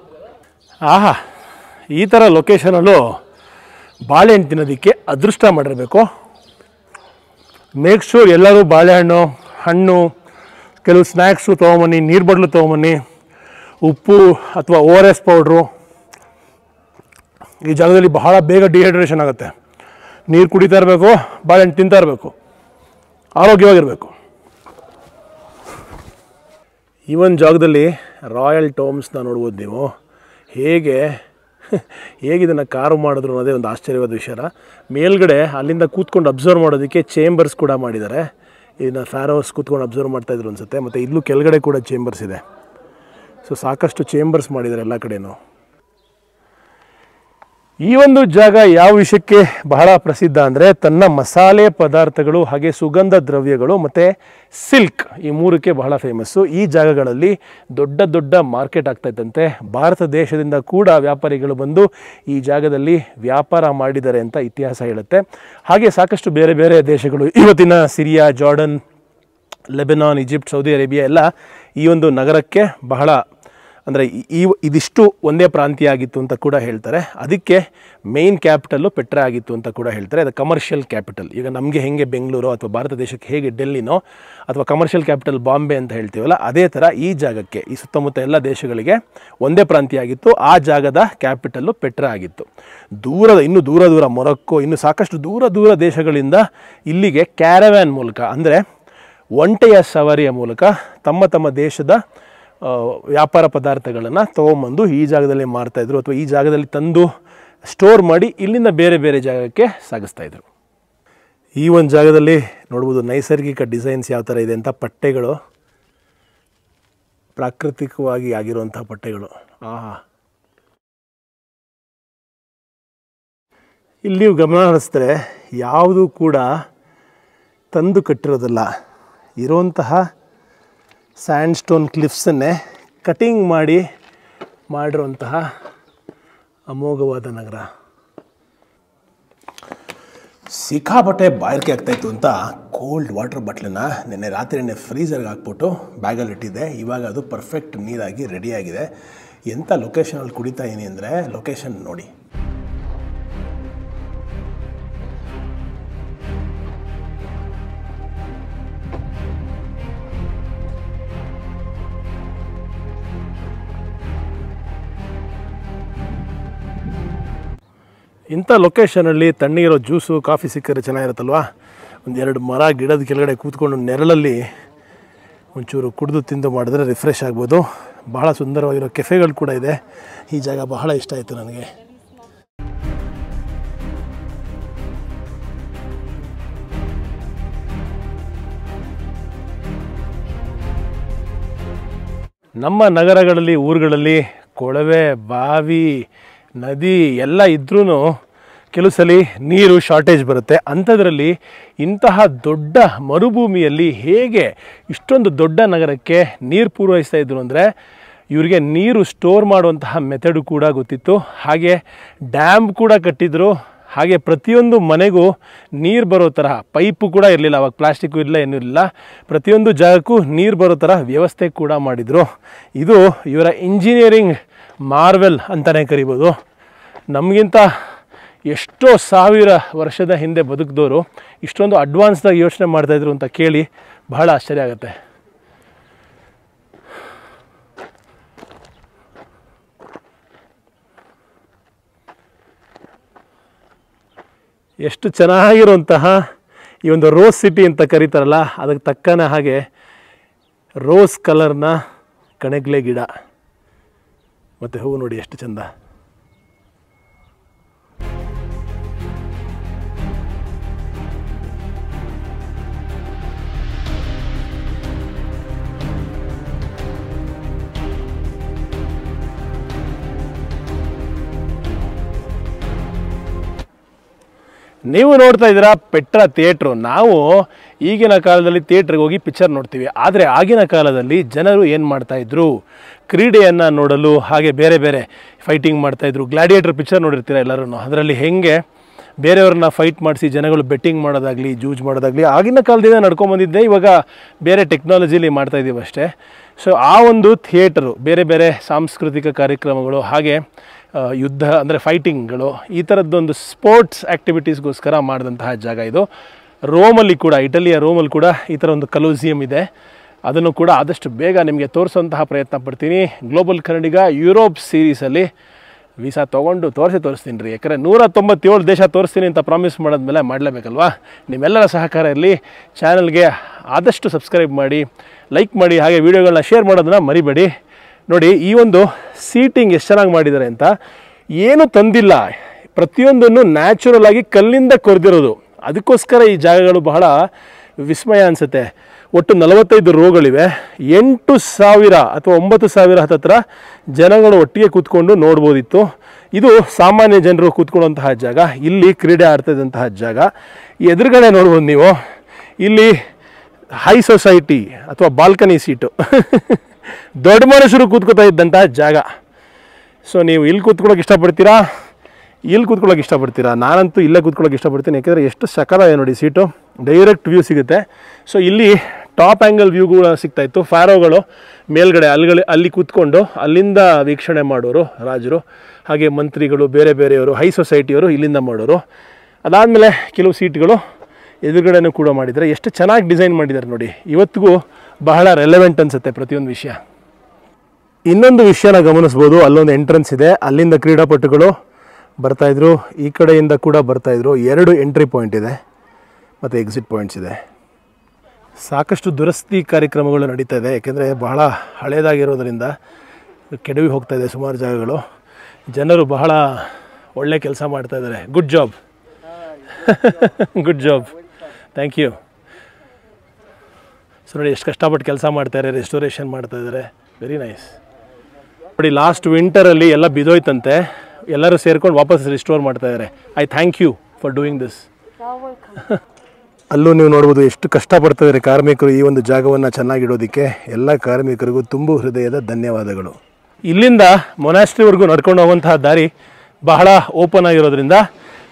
ಆಹಾ ಈ ಥರ ಲೊಕೇಶನಲ್ಲೂ ಬಾಳೆಹಣ್ಣು ತಿನ್ನೋದಕ್ಕೆ ಅದೃಷ್ಟ ಮಾಡಿರಬೇಕು ಮೇಕ್ ಶೂರ್ ಎಲ್ಲರೂ ಬಾಳೆಹಣ್ಣು ಹಣ್ಣು ಕೆಲವು ಸ್ನ್ಯಾಕ್ಸು ತೊಗೊಂಬನ್ನಿ ನೀರು ಬಡ್ಲು ತೊಗೊಂಬನ್ನಿ ಉಪ್ಪು ಅಥವಾ ಓ ಆರ್ ಎಸ್ ಪೌಡ್ರು ಈ ಜಾಗದಲ್ಲಿ ಬಹಳ ಬೇಗ ಡಿಹೈಡ್ರೇಷನ್ ಆಗುತ್ತೆ ನೀರು ಕುಡಿತಾ ಇರಬೇಕು ಬಾಳೆಹಣ್ಣು ತಿಂತಾ ಇರಬೇಕು ಆರೋಗ್ಯವಾಗಿರಬೇಕು ಈ ಒಂದು ಜಾಗದಲ್ಲಿ ರಾಯಲ್ ಟೋಮ್ಸ್ನ ನೋಡ್ಬೋದು ನೀವು ಹೇಗೆ ಹೇಗಿದನ್ನು ಕಾರು ಮಾಡಿದ್ರು ಅನ್ನೋದೇ ಒಂದು ಆಶ್ಚರ್ಯವಾದ ವಿಷಯ ಮೇಲ್ಗಡೆ ಅಲ್ಲಿಂದ ಕೂತ್ಕೊಂಡು ಅಬ್ಸರ್ವ್ ಮಾಡೋದಕ್ಕೆ ಚೇಂಬರ್ಸ್ ಕೂಡ ಮಾಡಿದ್ದಾರೆ ಇದನ್ನು ಫ್ಯಾರೋಸ್ ಕೂತ್ಕೊಂಡು ಅಬ್ಸರ್ವ್ ಮಾಡ್ತಾಯಿದ್ರು ಅನಿಸುತ್ತೆ ಮತ್ತು ಇಲ್ಲೂ ಕೆಳಗಡೆ ಕೂಡ ಚೇಂಬರ್ಸ್ ಇದೆ ಸೊ ಸಾಕಷ್ಟು ಚೇಂಬರ್ಸ್ ಮಾಡಿದ್ದಾರೆ ಎಲ್ಲ ಕಡೆಯೂ ಈ ಒಂದು ಜಾಗ ಯಾವ ವಿಷಯಕ್ಕೆ ಬಹಳ ಪ್ರಸಿದ್ಧ ಅಂದರೆ ತನ್ನ ಮಸಾಲೆ ಪದಾರ್ಥಗಳು ಹಾಗೆ ಸುಗಂಧ ದ್ರವ್ಯಗಳು ಮತ್ತು ಸಿಲ್ಕ್ ಈ ಮೂರಕ್ಕೆ ಬಹಳ ಫೇಮಸ್ಸು ಈ ಜಾಗಗಳಲ್ಲಿ ದೊಡ್ಡ ದೊಡ್ಡ ಮಾರ್ಕೆಟ್ ಆಗ್ತಾಯಿದ್ದಂತೆ ಭಾರತ ದೇಶದಿಂದ ಕೂಡ ವ್ಯಾಪಾರಿಗಳು ಬಂದು ಈ ಜಾಗದಲ್ಲಿ ವ್ಯಾಪಾರ ಮಾಡಿದ್ದಾರೆ ಅಂತ ಇತಿಹಾಸ ಹೇಳುತ್ತೆ ಹಾಗೆ ಸಾಕಷ್ಟು ಬೇರೆ ಬೇರೆ ದೇಶಗಳು ಇವತ್ತಿನ Syria Jordan Lebanon Egypt Saudi Arabia ಎಲ್ಲ ಈ ಒಂದು ನಗರಕ್ಕೆ ಬಹಳ ಅಂದರೆ ಈ ಇದಿಷ್ಟು ಒಂದೇ ಪ್ರಾಂತ್ಯ ಆಗಿತ್ತು ಅಂತ ಕೂಡ ಹೇಳ್ತಾರೆ ಅದಕ್ಕೆ ಮೇನ್ ಕ್ಯಾಪಿಟಲ್ಲು ಪೆಟ್ರ ಆಗಿತ್ತು ಅಂತ ಕೂಡ ಹೇಳ್ತಾರೆ ಅದು ಕಮರ್ಷಿಯಲ್ ಕ್ಯಾಪಿಟಲ್ ಈಗ ನಮಗೆ ಹೇಗೆ ಬೆಂಗಳೂರು ಅಥವಾ ಭಾರತ ದೇಶಕ್ಕೆ ಹೇಗೆ ಡೆಲ್ಲಿನೋ ಅಥವಾ ಕಮರ್ಷಿಯಲ್ ಕ್ಯಾಪಿಟಲ್ ಬಾಂಬೆ ಅಂತ ಹೇಳ್ತೀವಲ್ಲ ಅದೇ ಥರ ಈ ಜಾಗಕ್ಕೆ ಈ ಸುತ್ತಮುತ್ತ ಎಲ್ಲ ದೇಶಗಳಿಗೆ ಒಂದೇ ಪ್ರಾಂತ್ಯ ಆಗಿತ್ತು ಆ ಜಾಗದ ಕ್ಯಾಪಿಟಲ್ಲು ಪೆಟ್ರ ಆಗಿತ್ತು ದೂರದ ಇನ್ನೂ ದೂರ ದೂರ ಮೊರಕ್ಕೋ ಇನ್ನು ಸಾಕಷ್ಟು ದೂರ ದೂರ ದೇಶಗಳಿಂದ ಇಲ್ಲಿಗೆ ಕ್ಯಾರವ್ಯಾನ್ ಮೂಲಕ ಅಂದರೆ ಒಂಟೆಯ ಸವಾರಿಯ ಮೂಲಕ ತಮ್ಮ ತಮ್ಮ ದೇಶದ ವ್ಯಾಪಾರ ಪದಾರ್ಥಗಳನ್ನು ತೊಗೊಂಬಂದು ಈ ಜಾಗದಲ್ಲಿ ಮಾರ್ತಾಯಿದ್ರು ಅಥವಾ ಈ ಜಾಗದಲ್ಲಿ ತಂದು ಸ್ಟೋರ್ ಮಾಡಿ ಇಲ್ಲಿಂದ ಬೇರೆ ಬೇರೆ ಜಾಗಕ್ಕೆ ಸಾಗಿಸ್ತಾಯಿದ್ರು ಈ ಒಂದು ಜಾಗದಲ್ಲಿ ನೋಡ್ಬೋದು ನೈಸರ್ಗಿಕ ಡಿಸೈನ್ಸ್ ಯಾವ ಥರ ಇದೆ ಅಂತ ಪಟ್ಟೆಗಳು ಪ್ರಾಕೃತಿಕವಾಗಿ ಆಗಿರುವಂಥ ಪಟ್ಟೆಗಳು ಆಹಾ ಇಲ್ಲಿ ಗಮನ ಹರಿಸಿದ್ರೆ ಯಾವುದೂ ಕೂಡ ತಂದು ಕಟ್ಟಿರೋದಲ್ಲ ಇರುವಂತಹ ಸ್ಯಾಂಡ್ ಸ್ಟೋನ್ ಕ್ಲಿಫ್ಸನ್ನೇ ಕಟಿಂಗ್ ಮಾಡಿ ಮಾಡಿರುವಂತಹ ಅಮೋಘವಾದ ನಗರ ಸಿಕ್ಕಾಪಟ್ಟೆ ಬಾಯ್ಕೆ ಆಗ್ತಾಯಿತ್ತು ಅಂತ ಕೋಲ್ಡ್ ವಾಟರ್ ಬಾಟ್ಲನ್ನು ನಿನ್ನೆ ರಾತ್ರಿನೇ ಫ್ರೀಸರ್ಗೆ ಹಾಕ್ಬಿಟ್ಟು ಬ್ಯಾಗಲ್ಲಿ ಇಟ್ಟಿದ್ದೆ ಇವಾಗ ಅದು ಪರ್ಫೆಕ್ಟ್ ನೀರಾಗಿ ರೆಡಿಯಾಗಿದೆ ಎಂಥ ಲೊಕೇಶನಲ್ಲಿ ಕುಡಿತಾ ಇದೀನಿ ಅಂದರೆ ಲೊಕೇಶನ್ ನೋಡಿ ಇಂಥ ಲೊಕೇಶನಲ್ಲಿ ತಣ್ಣೀರೋ ಜ್ಯೂಸು ಕಾಫಿ ಸಿಕ್ಕರೆ ಚೆನ್ನಾಗಿರುತ್ತಲ್ವಾ ಒಂದೆರಡು ಎರಡು ಮರ ಗಿಡದ ಕೆಳಗಡೆ ಕೂತ್ಕೊಂಡು ನೆರಳಲ್ಲಿ ಒಂಚೂರು ಕುಡಿದು ತಿಂದು ಮಾಡಿದ್ರೆ ರಿಫ್ರೆಶ್ ಆಗ್ಬೋದು ಬಹಳ ಸುಂದರವಾಗಿರೋ ಕೆಫೆಗಳು ಕೂಡ ಇದೆ ಈ ಜಾಗ ಬಹಳ ಇಷ್ಟ ಆಯಿತು ನನಗೆ ನಮ್ಮ ನಗರಗಳಲ್ಲಿ ಊರುಗಳಲ್ಲಿ ಕೊಳವೆ ಬಾವಿ ನದಿ ಎಲ್ಲ ಇದ್ರೂ ಕೆಲವು ಸಲ ನೀರು ಶಾರ್ಟೇಜ್ ಬರುತ್ತೆ ಅಂಥದ್ರಲ್ಲಿ ಇಂತಹ ದೊಡ್ಡ ಮರುಭೂಮಿಯಲ್ಲಿ ಹೇಗೆ ಇಷ್ಟೊಂದು ದೊಡ್ಡ ನಗರಕ್ಕೆ ನೀರು ಪೂರೈಸ್ತಾ ಇದ್ರು ಅಂದರೆ ಇವರಿಗೆ ನೀರು ಸ್ಟೋರ್ ಮಾಡುವಂತಹ ಮೆಥಡು ಕೂಡ ಗೊತ್ತಿತ್ತು ಹಾಗೆ ಡ್ಯಾಮ್ ಕೂಡ ಕಟ್ಟಿದ್ರು ಹಾಗೆ ಪ್ರತಿಯೊಂದು ಮನೆಗೂ ನೀರು ಬರೋ ಥರ ಪೈಪು ಕೂಡ ಇರಲಿಲ್ಲ ಅವಾಗ ಪ್ಲಾಸ್ಟಿಕ್ಕು ಇಲ್ಲ ಏನೂ ಇಲ್ಲ ಪ್ರತಿಯೊಂದು ಜಾಗಕ್ಕೂ ನೀರು ಬರೋ ಥರ ವ್ಯವಸ್ಥೆ ಕೂಡ ಮಾಡಿದರು ಇದು ಇವರ ಇಂಜಿನಿಯರಿಂಗ್ ಮಾರ್ವೆಲ್ ಅಂತಲೇ ಕರಿಬೋದು ನಮಗಿಂತ ಎಷ್ಟೋ ಸಾವಿರ ವರ್ಷದ ಹಿಂದೆ ಬದುಕಿದವರು ಇಷ್ಟೊಂದು ಅಡ್ವಾನ್ಸ್ದಾಗಿ ಯೋಚನೆ ಮಾಡ್ತಾಯಿದ್ರು ಅಂತ ಕೇಳಿ ಬಹಳ ಆಶ್ಚರ್ಯ ಆಗುತ್ತೆ ಎಷ್ಟು ಚೆನ್ನಾಗಿರುವಂತಹ ಈ ಒಂದು ರೋಸ್ ಸಿಟಿ ಅಂತ ಕರೀತಾರಲ್ಲ ಅದಕ್ಕೆ ತಕ್ಕನ ಹಾಗೆ ರೋಸ್ ಕಲರ್ನ ಕಣಗ್ಲೆ ಗಿಡ ಮತ್ತು ಹೂವು ನೋಡಿ ಎಷ್ಟು ಚೆಂದ ನೀವು ನೋಡ್ತಾ ಇದ್ದೀರಾ ಪೆಟ್ರಾ ಥಿಯೇಟ್ರು ನಾವು ಈಗಿನ ಕಾಲದಲ್ಲಿ ಥಿಯೇಟ್ರಿಗೆ ಹೋಗಿ ಪಿಕ್ಚರ್ ನೋಡ್ತೀವಿ ಆದರೆ ಆಗಿನ ಕಾಲದಲ್ಲಿ ಜನರು ಏನು ಮಾಡ್ತಾಯಿದ್ರು ಕ್ರೀಡೆಯನ್ನು ನೋಡಲು ಹಾಗೆ ಬೇರೆ ಬೇರೆ ಫೈಟಿಂಗ್ ಮಾಡ್ತಾಯಿದ್ರು ಗ್ಲಾಡಿಯೇಟರ್ ಪಿಕ್ಚರ್ ನೋಡಿರ್ತೀರ ಎಲ್ಲರೂ ಅದರಲ್ಲಿ ಹೇಗೆ ಬೇರೆಯವ್ರನ್ನ ಫೈಟ್ ಮಾಡಿಸಿ ಜನಗಳು ಬೆಟ್ಟಿಂಗ್ ಮಾಡೋದಾಗಲಿ ಜೂಜ್ ಮಾಡೋದಾಗಲಿ ಆಗಿನ ಕಾಲದಿಂದ ನಡ್ಕೊಂಬಂದಿದ್ದೆ ಇವಾಗ ಬೇರೆ ಟೆಕ್ನಾಲಜಿಲಿ ಮಾಡ್ತಾಯಿದ್ದೀವಿ ಅಷ್ಟೇ ಸೊ ಆ ಒಂದು ಥಿಯೇಟರು ಬೇರೆ ಬೇರೆ ಸಾಂಸ್ಕೃತಿಕ ಕಾರ್ಯಕ್ರಮಗಳು ಹಾಗೆ ಯುದ್ಧ ಅಂದರೆ ಫೈಟಿಂಗ್ಗಳು ಈ ಥರದ್ದೊಂದು ಸ್ಪೋರ್ಟ್ಸ್ ಆ್ಯಕ್ಟಿವಿಟೀಸ್ಗೋಸ್ಕರ ಮಾಡಿದಂತಹ ಜಾಗ ಇದು ರೋಮಲ್ಲಿ ಕೂಡ ಇಟಲಿಯ ರೋಮಲ್ಲಿ ಕೂಡ ಈ ಥರ ಒಂದು ಕಲೋಸಿಯಂ ಇದೆ ಅದನ್ನು ಕೂಡ ಆದಷ್ಟು ಬೇಗ ನಿಮಗೆ ತೋರಿಸುವಂತಹ ಪ್ರಯತ್ನ ಪಡ್ತೀನಿ ಗ್ಲೋಬಲ್ ಕನ್ನಡಿಗ ಯುರೋಪ್ ಸೀರೀಸಲ್ಲಿ ವೀಸಾ ತೊಗೊಂಡು ತೋರಿಸಿ ತೋರಿಸ್ತೀನಿ ರೀ ಯಾಕಂದರೆ ನೂರ ತೊಂಬತ್ತೇಳು ದೇಶ ತೋರಿಸ್ತೀನಿ ಅಂತ ಪ್ರಾಮಿಸ್ ಮಾಡಿದ್ಮೇಲೆ ಮಾಡಲೇಬೇಕಲ್ವಾ ನಿಮ್ಮೆಲ್ಲರ ಸಹಕಾರ ಇರಲಿ ಚಾನಲ್ಗೆ ಆದಷ್ಟು ಸಬ್ಸ್ಕ್ರೈಬ್ ಮಾಡಿ ಲೈಕ್ ಮಾಡಿ ಹಾಗೆ ವೀಡಿಯೋಗಳನ್ನ ಶೇರ್ ಮಾಡೋದನ್ನ ಮರಿಬೇಡಿ ನೋಡಿ ಈ ಒಂದು ಸೀಟಿಂಗ್ ಎಷ್ಟು ಚೆನ್ನಾಗಿ ಮಾಡಿದ್ದಾರೆ ಅಂತ ಏನು ತಂದಿಲ್ಲ ಪ್ರತಿಯೊಂದನ್ನು ನ್ಯಾಚುರಲ್ ಆಗಿ ಕಲ್ಲಿಂದ ಕೊರೆದಿರೋದು ಅದಕ್ಕೋಸ್ಕರ ಈ ಜಾಗಗಳು ಬಹಳ ವಿಸ್ಮಯ ಅನಿಸುತ್ತೆ ಒಟ್ಟು ನಲವತ್ತೈದು ರೋಗಳಿವೆ ಎಂಟು ಸಾವಿರ ಅಥವಾ ಒಂಬತ್ತು ಸಾವಿರ ಹತ್ತತ್ರ ಜನಗಳು ಒಟ್ಟಿಗೆ ಕೂತ್ಕೊಂಡು ನೋಡ್ಬೋದಿತ್ತು ಇದು ಸಾಮಾನ್ಯ ಜನರು ಕೂತ್ಕೊಳ್ಳುವಂತಹ ಜಾಗ ಇಲ್ಲಿ ಕ್ರೀಡೆ ಆಡ್ತಾ ಜಾಗ ಎದುರುಗಡೆ ನೋಡ್ಬೋದು ನೀವು ಇಲ್ಲಿ ಹೈ ಸೊಸೈಟಿ ಅಥವಾ ಬಾಲ್ಕನಿ ಸೀಟು ದೊಡ್ಡ ಮನುಷ್ಯರು ಕೂತ್ಕೋತಾ ಇದ್ದಂಥ ಜಾಗ ಸೊ ನೀವು ಇಲ್ಲಿ ಕೂತ್ಕೊಳ್ಳೋಕೆ ಇಷ್ಟಪಡ್ತೀರಾ ಇಲ್ಲಿ ಕೂತ್ಕೊಳ್ಳೋಕೆ ಇಷ್ಟಪಡ್ತೀರಾ ನಾನಂತೂ ಇಲ್ಲೇ ಕೂತ್ಕೊಳ್ಳೋಕೆ ಇಷ್ಟಪಡ್ತೀನಿ ಯಾಕೆಂದರೆ ಎಷ್ಟು ಇದೆ ನೋಡಿ ಸೀಟು ಡೈರೆಕ್ಟ್ ವ್ಯೂ ಸಿಗುತ್ತೆ ಸೊ ಇಲ್ಲಿ ಟಾಪ್ ಆ್ಯಂಗಲ್ ವ್ಯೂಗಳು ಸಿಗ್ತಾಯಿತ್ತು ಫ್ಯಾರೋಗಳು ಮೇಲ್ಗಡೆ ಅಲ್ಲಿಗಡೆ ಅಲ್ಲಿ ಕೂತ್ಕೊಂಡು ಅಲ್ಲಿಂದ ವೀಕ್ಷಣೆ ಮಾಡೋರು ರಾಜರು ಹಾಗೆ ಮಂತ್ರಿಗಳು ಬೇರೆ ಬೇರೆಯವರು ಹೈ ಸೊಸೈಟಿಯವರು ಇಲ್ಲಿಂದ ಮಾಡೋರು ಅದಾದಮೇಲೆ ಕೆಲವು ಸೀಟ್ಗಳು ಎದುರುಗಡೆನೂ ಕೂಡ ಮಾಡಿದ್ದಾರೆ ಎಷ್ಟು ಚೆನ್ನಾಗಿ ಡಿಸೈನ್ ಮಾಡಿದ್ದಾರೆ ನೋಡಿ ಇವತ್ತಿಗೂ ಬಹಳ ರೆಲೆವೆಂಟ್ ಅನಿಸುತ್ತೆ ಪ್ರತಿಯೊಂದು ವಿಷಯ ಇನ್ನೊಂದು ವಿಷಯನ ಗಮನಿಸ್ಬೋದು ಅಲ್ಲೊಂದು ಎಂಟ್ರೆನ್ಸ್ ಇದೆ ಅಲ್ಲಿಂದ ಕ್ರೀಡಾಪಟುಗಳು ಬರ್ತಾಯಿದ್ರು ಈ ಕಡೆಯಿಂದ ಕೂಡ ಬರ್ತಾಯಿದ್ರು ಎರಡು ಎಂಟ್ರಿ ಪಾಯಿಂಟ್ ಇದೆ ಮತ್ತು ಎಕ್ಸಿಟ್ ಪಾಯಿಂಟ್ಸ್ ಇದೆ ಸಾಕಷ್ಟು ದುರಸ್ತಿ ಕಾರ್ಯಕ್ರಮಗಳು ನಡೀತಾ ಇದೆ ಯಾಕೆಂದರೆ ಬಹಳ ಹಳೇದಾಗಿರೋದರಿಂದ ಕೆಡವಿ ಹೋಗ್ತಾ ಇದೆ ಸುಮಾರು ಜಾಗಗಳು ಜನರು ಬಹಳ ಒಳ್ಳೆ ಕೆಲಸ ಮಾಡ್ತಾ ಇದ್ದಾರೆ good job good job thank you so ನೋಡಿ ಎಷ್ಟು ಕಷ್ಟಪಟ್ಟು ಕೆಲಸ ಮಾಡ್ತಾರೆ ರೆಸ್ಟೋರೇಷನ್ ಮಾಡ್ತಾ ಇದ್ದಾರೆ ವೆರಿ ನೈಸ್ ನೋಡಿ ಲಾಸ್ಟ್ ವಿಂಟರಲ್ಲಿ ಎಲ್ಲ ಬಿದೋಯ್ತಂತೆ ಎಲ್ಲರೂ ಸೇರ್ಕೊಂಡು ವಾಪಸ್ ರಿಸ್ಟೋರ್ ಮಾಡ್ತಾ ಇದ್ದಾರೆ I thank you for doing this ಅಲ್ಲೂ ನೀವು ನೋಡ್ಬೋದು ಎಷ್ಟು ಕಷ್ಟಪಡ್ತಿದ್ದಾರೆ ಕಾರ್ಮಿಕರು ಈ ಒಂದು ಜಾಗವನ್ನು ಚೆನ್ನಾಗಿಡೋದಕ್ಕೆ ಎಲ್ಲ ಕಾರ್ಮಿಕರಿಗೂ ತುಂಬು ಹೃದಯದ ಧನ್ಯವಾದಗಳು ಇಲ್ಲಿಂದ ಮೊನಾಸ್ಟ್ರಿವರೆಗೂ ನಡ್ಕೊಂಡು ಹೋಗುವಂತಹ ದಾರಿ ಬಹಳ ಓಪನ್ ಆಗಿರೋದ್ರಿಂದ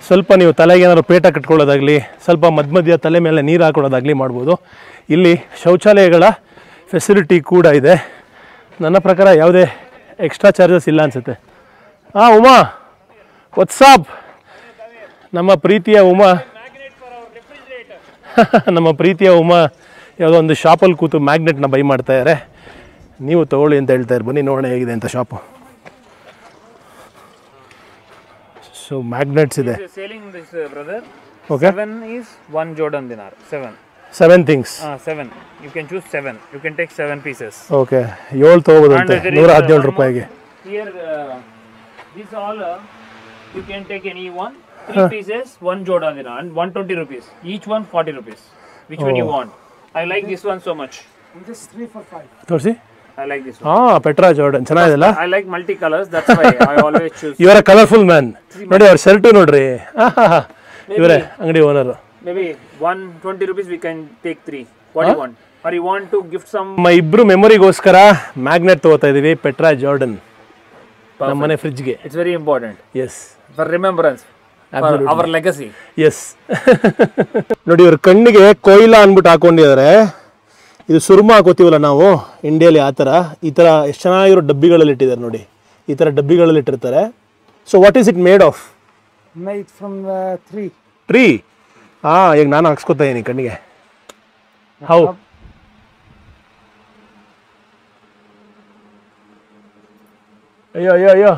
ಸ್ವಲ್ಪ ನೀವು ತಲೆಗೆ ಏನಾದರೂ ಪೇಟ ಕಟ್ಕೊಳ್ಳೋದಾಗಲಿ ಸ್ವಲ್ಪ ಮಧ್ಯ ಮಧ್ಯ ತಲೆ ಮೇಲೆ ನೀರು ಹಾಕೊಳ್ಳೋದಾಗಲಿ ಮಾಡ್ಬೋದು ಇಲ್ಲಿ ಶೌಚಾಲಯಗಳ ಫೆಸಿಲಿಟಿ ಕೂಡ ಇದೆ ನನ್ನ ಪ್ರಕಾರ ಯಾವುದೇ ಎಕ್ಸ್ಟ್ರಾ ಚಾರ್ಜಸ್ ಇಲ್ಲ ಅನಿಸುತ್ತೆ ಹಾಂ ಉಮಾ ವಾಟ್ಸಾಪ್ ನಮ್ಮ ಪ್ರೀತಿಯ ಉಮಾ ನಮ್ಮ ಪ್ರೀತಿಯ ಉಮಾ ಯಾವುದೋ ಒಂದು ಶಾಪಲ್ಲಿ ಕೂತು ಮ್ಯಾಗ್ನೆಟ್ನ ಬೈ ಮಾಡ್ತಾಯಿದ್ದಾರೆ ನೀವು ತೊಗೊಳ್ಳಿ ಅಂತ ಹೇಳ್ತಾ ಬನ್ನಿ ನೋಡೋಣ ಹೇಗಿದೆ ಅಂತ ಶಾಪು ಸೊ ಮ್ಯಾಗ್ನೆಟ್ಸ್ ಇದೆ selling this brother okay seven is one Jordan dinar seven seven things seven you can choose seven you can take seven pieces okay ಏಳು ತಗೋಬೋದಂತೆ ನೂರ uh, ಹದಿನೇಳು ರೂಪಾಯಿಗೆ here this all you can take any one three pieces one Jordan dinar and one twenty rupees each one forty rupees which one you want I like this one so much ತೋರಿಸಿ I like this one. Ah, Petra Jordan. ಚೆನ್ನಾಗಿದೆಲ್ಲ I like multi colours that's why I always choose you are a colourful man ನೋಡಿ ಅವ್ರ shirt ನೋಡ್ರಿ ಇವರೇ ಅಂಗಡಿ owner maybe one twenty we can take three what want are you want to gift some ನಮ್ಮ ಇಬ್ರು ಮೆಮೊರಿಗೋಸ್ಕರ magnet ತಗೋತಾ ಇದೀವಿ Petra Jordan ನಮ್ಮ ಮನೆ ಫ್ರಿಜ್ಗೆ it's very important as for remembrance our legacy as ನೋಡಿ ಇವ್ರ ಕಣ್ಣಿಗೆ ಕೊಯ್ಲಾ ಅಂದ್ಬಿಟ್ಟು ಹಾಕೊಂಡಿದ್ದಾರೆ ಇದು ಸುರ್ಮಾ ಹಾಕೋತೀವಲ್ಲ ನಾವು ಇಂಡಿಯಲ್ಲಿ ಆ ಥರ ಈ ಥರ ಎಷ್ಟು ಚೆನ್ನಾಗಿರೋ ಡಬ್ಬಿಗಳಲ್ಲಿ ಇಟ್ಟಿದ್ದಾರೆ ನೋಡಿ ಈ ಥರ ಡಬ್ಬಿಗಳಲ್ಲಿ ಇಟ್ಟಿರ್ತಾರೆ so what is it made of made from three tree ಹಾಂ ಈಗ ನಾನು ಹಾಕ್ಸ್ಕೊತಾ ಇದ್ದೀನಿ ಕಣ್ಣಿಗೆ ಹೌ ಅಯ್ಯೋ ಅಯ್ಯೋ ಅಯ್ಯೋ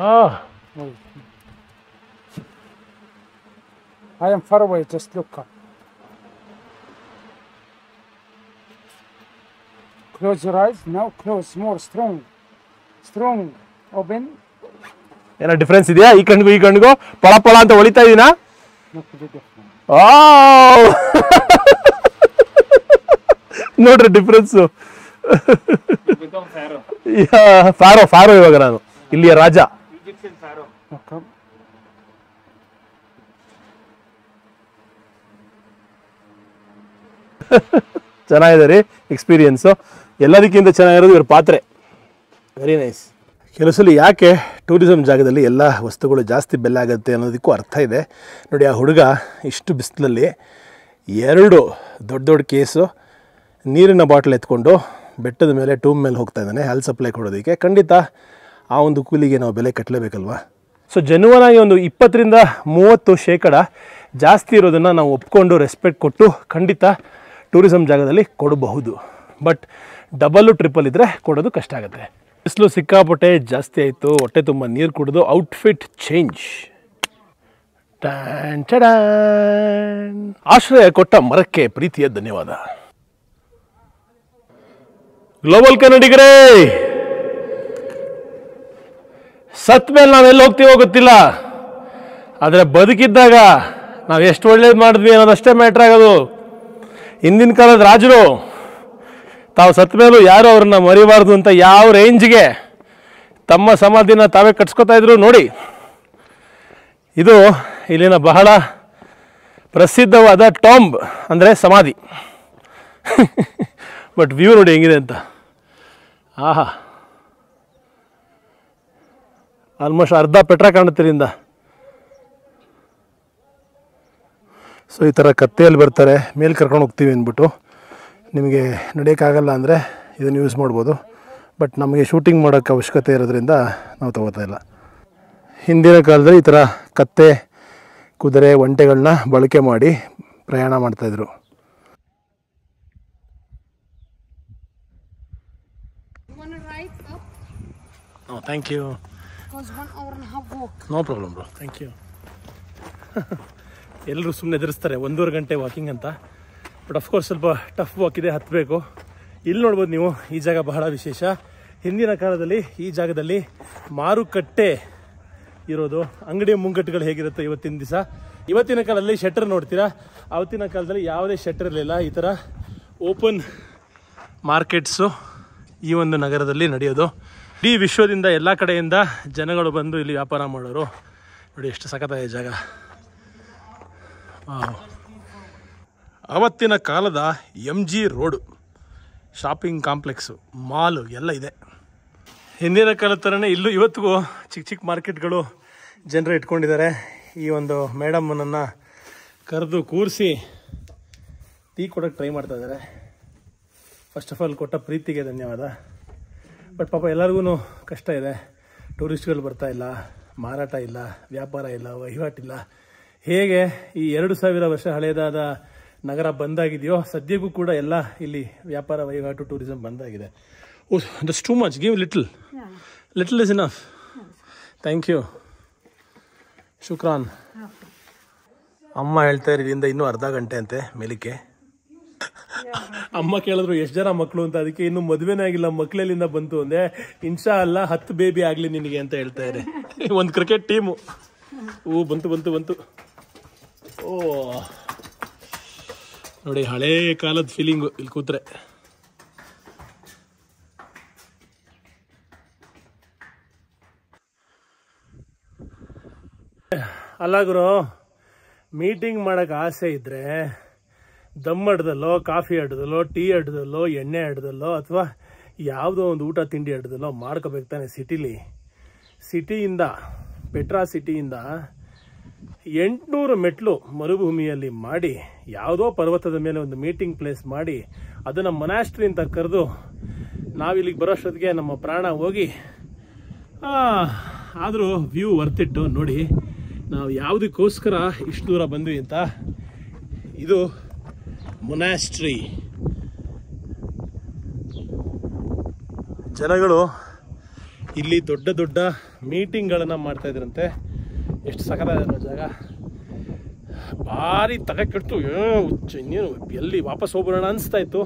ಹಾಂ I am far away, just look up. Close your eyes. Now close more strong. Strong. Open. ಏನೋ ಡಿಫ್ರೆನ್ಸ್ ಇದೆಯಾ ಈ ಕಣ್ಗೂ ಈ ಕಣ್ಗೂ ಪಳ ಪಳ ಅಂತ ಒಳಿತಾ ಇದೀನಾ ನೋಡ್ರಿ ಡಿಫ್ರೆನ್ಸ್ ಫಾರೋ ಫಾರೋ ಇವಾಗ ನಾನು ಇಲ್ಲಿಯ ರಾಜ ಚೆನ್ನಾಗಿದೆ ರೀ ಎಕ್ಸ್ಪೀರಿಯನ್ಸು ಎಲ್ಲದಕ್ಕಿಂತ ಚೆನ್ನಾಗಿರೋದು ಇವ್ರ ಪಾತ್ರೆ ವೆರಿ ನೈಸ್ ಕೆಲಸಲ್ಲಿ ಯಾಕೆ ಟೂರಿಸಂ ಜಾಗದಲ್ಲಿ ಎಲ್ಲ ವಸ್ತುಗಳು ಜಾಸ್ತಿ ಬೆಲ್ಲ ಆಗುತ್ತೆ ಅನ್ನೋದಕ್ಕೂ ಅರ್ಥ ಇದೆ ನೋಡಿ ಆ ಹುಡುಗ ಇಷ್ಟು ಬಿಸಿಲಲ್ಲಿ ಎರಡು ದೊಡ್ಡ ದೊಡ್ಡ ಕೇಸು ನೀರಿನ ಬಾಟ್ಲ್ ಎತ್ಕೊಂಡು ಬೆಟ್ಟದ ಮೇಲೆ ಟೂಮ್ ಮೇಲೆ ಹೋಗ್ತಾ ಇದ್ದಾನೆ ಹೆಲ್ತ್ ಸಪ್ಲೈ ಕೊಡೋದಕ್ಕೆ ಖಂಡಿತ ಆ ಒಂದು ಕೂಲಿಗೆ ನಾವು ಬೆಲೆ ಕಟ್ಟಲೇಬೇಕಲ್ವಾ ಸೊ ಆಗಿ ಒಂದು ಇಪ್ಪತ್ತರಿಂದ ಮೂವತ್ತು ಶೇಕಡ ಜಾಸ್ತಿ ಇರೋದನ್ನು ನಾವು ಒಪ್ಕೊಂಡು ರೆಸ್ಪೆಕ್ಟ್ ಕೊಟ್ಟು ಖಂಡಿತ ಟೂರಿಸಂ ಜಾಗದಲ್ಲಿ ಕೊಡಬಹುದು ಬಟ್ ಡಬಲ್ ಟ್ರಿಪಲ್ ಇದ್ರೆ ಕೊಡೋದು ಕಷ್ಟ ಆಗುತ್ತೆ ಬಿಸಿಲು ಸಿಕ್ಕಾಪಟ್ಟೆ ಜಾಸ್ತಿ ಆಯಿತು ಹೊಟ್ಟೆ ತುಂಬ ನೀರು ಕುಡಿದು ಔಟ್ಫಿಟ್ ಚೇಂಜ್ ಆಶ್ರಯ ಕೊಟ್ಟ ಮರಕ್ಕೆ ಪ್ರೀತಿಯ ಧನ್ಯವಾದ ಗ್ಲೋಬಲ್ ಕನ್ನಡಿಗರೇ ಸತ್ ಮೇಲೆ ನಾವೆಲ್ಲ ಹೋಗ್ತೀವೋ ಗೊತ್ತಿಲ್ಲ ಆದರೆ ಬದುಕಿದ್ದಾಗ ನಾವು ಎಷ್ಟು ಒಳ್ಳೇದು ಮಾಡಿದ್ವಿ ಅನ್ನೋದಷ್ಟೇ ಮ್ಯಾಟ್ರ್ ಆಗೋದು ಹಿಂದಿನ ಕಾಲದ ರಾಜರು ತಾವು ಸತ್ತ ಮೇಲೂ ಯಾರು ಅವ್ರನ್ನ ಮರಿಬಾರ್ದು ಅಂತ ಯಾವ ರೇಂಜ್ಗೆ ತಮ್ಮ ಸಮಾಧಿನ ತಾವೇ ಕಟ್ಸ್ಕೊತಾ ಇದ್ರು ನೋಡಿ ಇದು ಇಲ್ಲಿನ ಬಹಳ ಪ್ರಸಿದ್ಧವಾದ ಟಾಂಬ್ ಅಂದರೆ ಸಮಾಧಿ ಬಟ್ ವ್ಯೂ ನೋಡಿ ಹೆಂಗಿದೆ ಅಂತ ಆಹಾ ಆಲ್ಮೋಸ್ಟ್ ಅರ್ಧ ಪೆಟ್ರ ಕಾಣುತ್ತಿರಿಂದ ಸೊ ಈ ಥರ ಕತ್ತೆಯಲ್ಲಿ ಬರ್ತಾರೆ ಮೇಲೆ ಕರ್ಕೊಂಡು ಹೋಗ್ತೀವಿ ಅಂದ್ಬಿಟ್ಟು ನಿಮಗೆ ನಡೆಯೋಕ್ಕಾಗಲ್ಲ ಅಂದರೆ ಇದನ್ನು ಯೂಸ್ ಮಾಡ್ಬೋದು ಬಟ್ ನಮಗೆ ಶೂಟಿಂಗ್ ಮಾಡೋಕ್ಕೆ ಅವಶ್ಯಕತೆ ಇರೋದ್ರಿಂದ ನಾವು ತಗೋತಾ ಇಲ್ಲ ಹಿಂದಿನ ಕಾಲದಲ್ಲಿ ಈ ಥರ ಕತ್ತೆ ಕುದುರೆ ಒಂಟೆಗಳನ್ನ ಬಳಕೆ ಮಾಡಿ ಪ್ರಯಾಣ ಮಾಡ್ತಾಯಿದ್ರು thank you no problem thank you ಎಲ್ಲರೂ ಸುಮ್ಮನೆ ಎದುರಿಸ್ತಾರೆ ಒಂದೂವರೆ ಗಂಟೆ ವಾಕಿಂಗ್ ಅಂತ ಬಟ್ ಅಫ್ಕೋರ್ಸ್ ಸ್ವಲ್ಪ ಟಫ್ ವಾಕ್ ಇದೆ ಹತ್ತಬೇಕು ಇಲ್ಲಿ ನೋಡ್ಬೋದು ನೀವು ಈ ಜಾಗ ಬಹಳ ವಿಶೇಷ ಹಿಂದಿನ ಕಾಲದಲ್ಲಿ ಈ ಜಾಗದಲ್ಲಿ ಮಾರುಕಟ್ಟೆ ಇರೋದು ಅಂಗಡಿ ಮುಂಗಟ್ಟುಗಳು ಹೇಗಿರುತ್ತೆ ಇವತ್ತಿನ ದಿವಸ ಇವತ್ತಿನ ಕಾಲದಲ್ಲಿ ಶೆಟ್ಟರ್ ನೋಡ್ತೀರಾ ಅವತ್ತಿನ ಕಾಲದಲ್ಲಿ ಯಾವುದೇ ಶೆಟ್ಟರ್ ಇರಲಿಲ್ಲ ಈ ಥರ ಓಪನ್ ಮಾರ್ಕೆಟ್ಸು ಈ ಒಂದು ನಗರದಲ್ಲಿ ನಡೆಯೋದು ಇಡೀ ವಿಶ್ವದಿಂದ ಎಲ್ಲ ಕಡೆಯಿಂದ ಜನಗಳು ಬಂದು ಇಲ್ಲಿ ವ್ಯಾಪಾರ ಮಾಡೋರು ನೋಡಿ ಎಷ್ಟು ಸಖತ್ತಾಗಿದೆ ಜಾಗ ಅವತ್ತಿನ ಕಾಲದ M G road shopping complex mall ಎಲ್ಲ ಇದೆ ಹಿಂದಿನ ಕಾಲದ ಥರನೇ ಇಲ್ಲೂ ಇವತ್ತಿಗೂ ಚಿಕ್ಕ ಚಿಕ್ಕ ಮಾರ್ಕೆಟ್ಗಳು ಜನರು ಇಟ್ಕೊಂಡಿದ್ದಾರೆ ಈ ಒಂದು ಮೇಡಮ್ನನ್ನು ಕರೆದು ಕೂರಿಸಿ ಟೀ ಕೊಡೋಕ್ಕೆ ಟ್ರೈ ಮಾಡ್ತಾ ಇದ್ದಾರೆ ಫಸ್ಟ್ ಆಫ್ ಆಲ್ ಕೊಟ್ಟ ಪ್ರೀತಿಗೆ ಧನ್ಯವಾದ ಬಟ್ ಪಾಪ ಎಲ್ಲರಿಗೂ ಕಷ್ಟ ಇದೆ ಟೂರಿಸ್ಟ್ಗಳು ಬರ್ತಾ ಇಲ್ಲ ಮಾರಾಟ ಇಲ್ಲ ವ್ಯಾಪಾರ ಇಲ್ಲ ವಹಿವಾಟಿಲ್ಲ ಹೇಗೆ ಈ ಎರಡು ಸಾವಿರ ವರ್ಷ ಹಳೆಯದಾದ ನಗರ ಬಂದಾಗಿದೆಯೋ ಸದ್ಯಕ್ಕೂ ಕೂಡ ಎಲ್ಲ ಇಲ್ಲಿ ವ್ಯಾಪಾರ ವಹಿವಾಟು ಟೂರಿಸಂ ಬಂದಾಗಿದೆ oh that's too much give little little is enough thank you ಶುಕ್ರಾನ್ ಅಮ್ಮ ಹೇಳ್ತಾ ಇರೋದ್ರಿಂದ ಇನ್ನೂ ಅರ್ಧ ಗಂಟೆ ಅಂತೆ ಮೇಲಿಕೆ ಅಮ್ಮ ಕೇಳಿದ್ರು ಎಷ್ಟು ಜನ ಮಕ್ಕಳು ಅಂತ ಅದಕ್ಕೆ ಇನ್ನೂ ಮದುವೆನೇ ಆಗಿಲ್ಲ ಮಕ್ಕಳಲ್ಲಿಂದ ಬಂತು ಅಂದೆ ಇನ್ಶಾ ಅಲ್ಲ ಹತ್ತು ಬೇಬಿ ಆಗಲಿ ನಿನಗೆ ಅಂತ ಹೇಳ್ತಾ ಇದ್ದಾರೆ ಒಂದು ಕ್ರಿಕೆಟ್ ಟೀಮು ಓ ಬಂತು ಬಂತು ಬಂತು ಓ ನೋಡಿ ಹಳೇ ಕಾಲದ ಫೀಲಿಂಗು ಇಲ್ಲಿ ಕೂತ್ರೆ ಅಲ್ಲ ಗುರು ಮೀಟಿಂಗ್ ಮಾಡೋಕ್ಕೆ ಆಸೆ ಇದ್ದರೆ ದಮ್ ಕಾಫಿ ಅಡ್ದಲ್ಲೋ ಟೀ ಅಡ್ದಲ್ಲೋ ಎಣ್ಣೆ ಅಡ್ದಲ್ಲೋ ಅಥವಾ ಯಾವುದೋ ಒಂದು ಊಟ ತಿಂಡಿ ಅಡ್ದಲ್ಲೋ ಮಾಡ್ಕೋಬೇಕು ತಾನೆ ಸಿಟಿಲಿ ಸಿಟಿಯಿಂದ ಪೆಟ್ರಾ ಸಿಟಿಯಿಂದ ಎಂಟುನೂರು ಮೆಟ್ಲು ಮರುಭೂಮಿಯಲ್ಲಿ ಮಾಡಿ ಯಾವುದೋ ಪರ್ವತದ ಮೇಲೆ ಒಂದು ಮೀಟಿಂಗ್ ಪ್ಲೇಸ್ ಮಾಡಿ ಅದನ್ನು ಮೊನಾಸ್ಟ್ರಿ ಅಂತ ಕರೆದು ನಾವಿಲ್ಲಿಗೆ ಬರೋಷ್ಟೊತ್ತಿಗೆ ನಮ್ಮ ಪ್ರಾಣ ಹೋಗಿ ಆದರೂ ವ್ಯೂ ವರ್ತಿಟ್ಟು ನೋಡಿ ನಾವು ಯಾವುದಕ್ಕೋಸ್ಕರ ಇಷ್ಟು ದೂರ ಬಂದ್ವಿ ಅಂತ ಇದು ಮೊನಾಸ್ಟ್ರಿ ಜನಗಳು ಇಲ್ಲಿ ದೊಡ್ಡ ದೊಡ್ಡ ಮೀಟಿಂಗ್ಗಳನ್ನು ಮಾಡ್ತಾ ಇದ್ರಂತೆ ಎಷ್ಟು ಸಕದಾಗಿರೋ ಜಾಗ ಭಾರಿ ತಗಕ್ಕಿಡ್ತು ಹುಚ್ಚು ಇನ್ನೇನು ಎಲ್ಲಿ ವಾಪಸ್ ಹೋಗ್ಬಿಡೋಣ ಇತ್ತು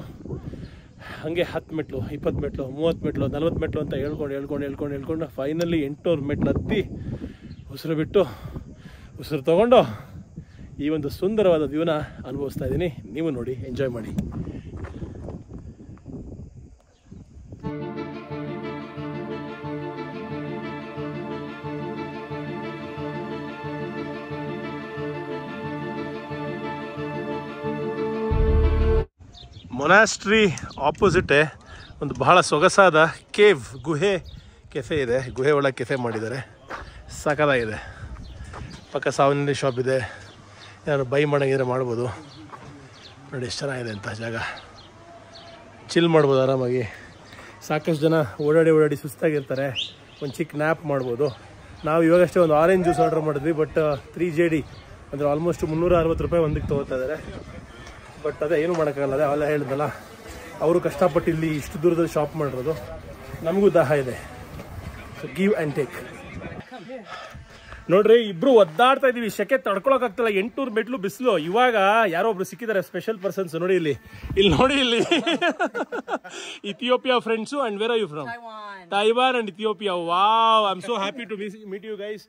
ಹಂಗೆ ಹತ್ತು ಮೆಟ್ಲು ಇಪ್ಪತ್ತು ಮೆಟ್ಲು ಮೂವತ್ತು ಮೆಟ್ಲು ನಲ್ವತ್ತು ಮೆಟ್ಲು ಅಂತ ಹೇಳ್ಕೊಂಡು ಹೇಳ್ಕೊಂಡು ಹೇಳ್ಕೊಂಡು ಹೇಳ್ಕೊಂಡು ಫೈನಲಿ ಎಂಟುನೂರು ಮೆಟ್ಲು ಹತ್ತಿ ಉಸಿರು ಬಿಟ್ಟು ಉಸಿರು ತೊಗೊಂಡು ಈ ಒಂದು ಸುಂದರವಾದ ಜೀವನ ಅನುಭವಿಸ್ತಾ ಇದ್ದೀನಿ ನೀವು ನೋಡಿ ಎಂಜಾಯ್ ಮಾಡಿ ಮೊನಾಸ್ಟ್ರಿ ಆಪೋಸಿಟೇ ಒಂದು ಬಹಳ ಸೊಗಸಾದ ಕೇವ್ ಗುಹೆ ಕೆಫೆ ಇದೆ ಗುಹೆ ಒಳಗೆ ಕೆಫೆ ಮಾಡಿದ್ದಾರೆ ಸಕಲಾಗಿದೆ ಪಕ್ಕ ಸಾವನಲ್ಲಿ ಶಾಪ್ ಇದೆ ಏನಾದ್ರು ಬೈ ಮಾಡೋಂಗಿದ್ರೆ ಮಾಡ್ಬೋದು ನೋಡಿ ಎಷ್ಟು ಚೆನ್ನಾಗಿದೆ ಅಂತ ಜಾಗ ಚಿಲ್ ಮಾಡ್ಬೋದು ಆರಾಮಾಗಿ ಸಾಕಷ್ಟು ಜನ ಓಡಾಡಿ ಓಡಾಡಿ ಸುಸ್ತಾಗಿರ್ತಾರೆ ಒಂದು ಚಿಕ್ಕ ನ್ಯಾಪ್ ಮಾಡ್ಬೋದು ನಾವು ಇವಾಗಷ್ಟೇ ಒಂದು ಆರೆಂಜ್ ಜ್ಯೂಸ್ ಆರ್ಡ್ರ್ ಮಾಡಿದ್ವಿ ಬಟ್ ತ್ರೀ ಜೆ ಡಿ ಅಂದರೆ ಆಲ್ಮೋಸ್ಟ್ ಮುನ್ನೂರ ಅರವತ್ತು ರೂಪಾಯಿ ಒಂದಕ್ಕೆ ತೊಗೋತಾ ಇದ್ದಾರೆ ಬಟ್ ಅದೇ ಏನು ಮಾಡೋಕ್ಕಾಗಲ್ಲ ಅದೇ ಅವೆಲ್ಲ ಹೇಳಿದ್ನಲ್ಲ ಅವರು ಕಷ್ಟಪಟ್ಟು ಇಲ್ಲಿ ಇಷ್ಟು ದೂರದಲ್ಲಿ ಶಾಪ್ ಮಾಡಿರೋದು ನಮಗೂ ದಾಹ ಇದೆ ಸೊ ಗಿವ್ ಆ್ಯಂಡ್ ಟೇಕ್ ನೋಡ್ರಿ ಇಬ್ರು ಒದ್ದಾಡ್ತಾ ಇದೀವಿ ಶೆಕೆ ತಡ್ಕೊಳಕಾಗ್ತಿಲ್ಲ ಎಂಟುನೂರು ಮೆಟ್ಲು ಬಿಸಿಲು ಇವಾಗ ಯಾರೋ ಒಬ್ರು ಸಿಕ್ಕಿದ್ದಾರೆ ಸ್ಪೆಷಲ್ ಪರ್ಸನ್ಸ್ ನೋಡಿ ಇಲ್ಲಿ ಇಲ್ಲಿ ನೋಡಿ ಇಲ್ಲಿ Ethiopia friends and where are you from Taiwan and Ethiopia wow I am so happy to meet you guys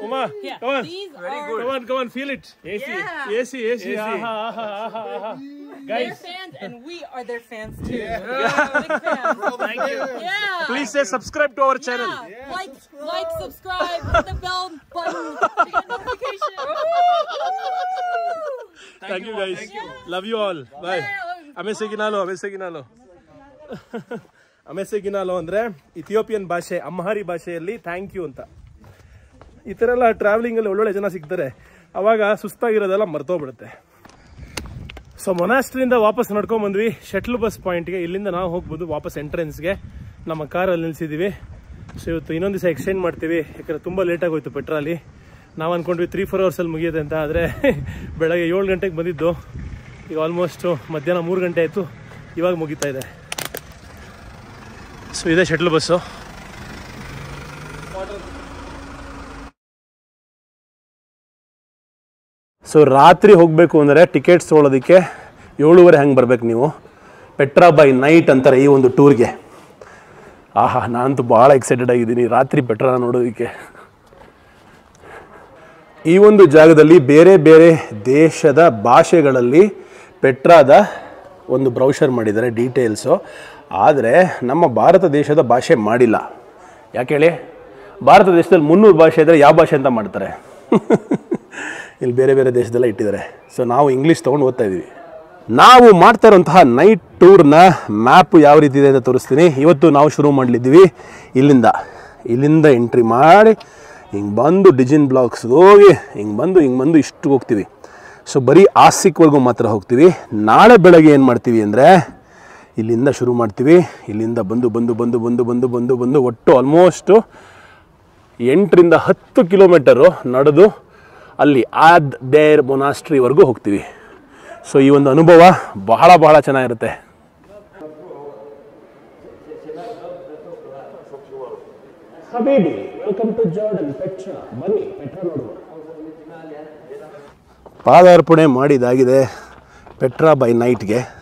Uma, yeah. come on. These Very are... good. Come on, come on, feel it. AC. Yeah. AC, AC. AC. Aha, aha, aha, Guys. They're fans and we are their fans too. Yeah. yeah. Big fans. Thank you. Yeah. Please say subscribe to our yeah. channel. Yeah, like, subscribe. like, subscribe, hit the bell button to get notification. Thank, Thank you guys. Thank you. Love you all. Bye. Ame se ginalo, ame se ginalo. andre, Ethiopian bashe, Amhari bashe li, thank you ಅಂತ ಈ ಥರ ಎಲ್ಲ ಟ್ರಾವೆಲಿಂಗಲ್ಲಿ ಒಳ್ಳೊಳ್ಳೆ ಜನ ಸಿಗ್ತಾರೆ ಆವಾಗ ಸುಸ್ತಾಗಿರೋದೆಲ್ಲ ಮರ್ತೋಗ್ಬಿಡುತ್ತೆ so ಮೊನಾಸ್ಟ್ರಿಂದ ವಾಪಸ್ ನಡ್ಕೊಂಬಂದ್ವಿ shuttle bus ಪಾಯಿಂಟ್ಗೆ ಇಲ್ಲಿಂದ ನಾವು ಹೋಗ್ಬೋದು ವಾಪಸ್ ಎಂಟ್ರೆನ್ಸ್ಗೆ ನಮ್ಮ ಕಾರಲ್ಲಿ ನಿಲ್ಸಿದ್ದೀವಿ ಸೊ ಇವತ್ತು ಇನ್ನೊಂದು ದಿವಸ ಎಕ್ಸ್ಚೇಂಜ್ ಮಾಡ್ತೀವಿ ಯಾಕಂದರೆ ತುಂಬ ಲೇಟಾಗಿ ಹೋಯ್ತು ಪೆಟ್ರೋಲಿ ನಾವು ಅಂದ್ಕೊಂಡ್ವಿ ತ್ರೀ ಫೋರ್ ಅವರ್ಸಲ್ಲಿ ಮುಗಿಯುತ್ತೆ ಅಂತ ಆದರೆ ಬೆಳಗ್ಗೆ ಏಳು ಗಂಟೆಗೆ ಬಂದಿದ್ದು ಈಗ ಆಲ್ಮೋಸ್ಟು ಮಧ್ಯಾಹ್ನ ಮೂರು ಗಂಟೆ ಆಯಿತು ಇವಾಗ ಮುಗಿತಾ ಇದೆ ಸೊ ಇದೆ ಶಟ್ಲ್ ಬಸ್ಸು ಸೊ ರಾತ್ರಿ ಹೋಗಬೇಕು ಅಂದರೆ ಟಿಕೆಟ್ಸ್ ತೊಗೊಳೋದಕ್ಕೆ ಏಳುವರೆ ಹಂಗೆ ಬರಬೇಕು ನೀವು ಪೆಟ್ರಾ ಬೈ ನೈಟ್ ಅಂತಾರೆ ಈ ಒಂದು ಟೂರ್ಗೆ ಆಹಾ ನಾನಂತೂ ಭಾಳ ಎಕ್ಸೈಟೆಡ್ ಆಗಿದ್ದೀನಿ ರಾತ್ರಿ ಪೆಟ್ರಾ ನೋಡೋದಕ್ಕೆ ಈ ಒಂದು ಜಾಗದಲ್ಲಿ ಬೇರೆ ಬೇರೆ ದೇಶದ ಭಾಷೆಗಳಲ್ಲಿ ಪೆಟ್ರಾದ ಒಂದು ಬ್ರೌಷರ್ ಮಾಡಿದ್ದಾರೆ ಡೀಟೇಲ್ಸು ಆದರೆ ನಮ್ಮ ಭಾರತ ದೇಶದ ಭಾಷೆ ಮಾಡಿಲ್ಲ ಯಾಕೆ ಹೇಳಿ ಭಾರತ ದೇಶದಲ್ಲಿ ಮುನ್ನೂರು ಭಾಷೆ ಇದ್ದರೆ ಯಾವ ಭಾಷೆ ಅಂತ ಮಾಡ್ತಾರೆ ಇಲ್ಲಿ ಬೇರೆ ಬೇರೆ ದೇಶದೆಲ್ಲ ಇಟ್ಟಿದ್ದಾರೆ ಸೊ ನಾವು ಇಂಗ್ಲೀಷ್ ತೊಗೊಂಡು ಓದ್ತಾ ಇದ್ದೀವಿ ನಾವು ಮಾಡ್ತಾ ಇರೋಂತಹ ನೈಟ್ ಟೂರ್ನ ಮ್ಯಾಪ್ ಯಾವ ರೀತಿ ಇದೆ ಅಂತ ತೋರಿಸ್ತೀನಿ ಇವತ್ತು ನಾವು ಶುರು ಮಾಡಲಿದ್ದೀವಿ ಇಲ್ಲಿಂದ ಇಲ್ಲಿಂದ ಎಂಟ್ರಿ ಮಾಡಿ ಹಿಂಗೆ ಬಂದು ಡಿಜಿನ್ ಬ್ಲಾಕ್ಸ್ ಹೋಗಿ ಹಿಂಗೆ ಬಂದು ಹಿಂಗೆ ಬಂದು ಇಷ್ಟು ಹೋಗ್ತೀವಿ ಸೊ ಬರೀ ಆಸಿಕ್ವರೆಗೂ ಮಾತ್ರ ಹೋಗ್ತೀವಿ ನಾಳೆ ಬೆಳಗ್ಗೆ ಏನು ಮಾಡ್ತೀವಿ ಅಂದರೆ ಇಲ್ಲಿಂದ ಶುರು ಮಾಡ್ತೀವಿ ಇಲ್ಲಿಂದ ಬಂದು ಬಂದು ಬಂದು ಬಂದು ಬಂದು ಬಂದು ಬಂದು ಒಟ್ಟು ಆಲ್ಮೋಸ್ಟು ಎಂಟರಿಂದ ಹತ್ತು ಕಿಲೋಮೀಟರು ನಡೆದು ಅಲ್ಲಿ ಆದ್ ದೇರ್ ಮೊನಾಸ್ಟ್ರಿವರೆಗೂ ಹೋಗ್ತೀವಿ ಸೊ ಈ ಒಂದು ಅನುಭವ ಬಹಳ ಬಹಳ ಚೆನ್ನಾಗಿರುತ್ತೆ ಪಾದಾರ್ಪಣೆ ಮಾಡಿದಾಗಿದೆ ಪೆಟ್ರಾ ಬೈ ನೈಟ್ಗೆ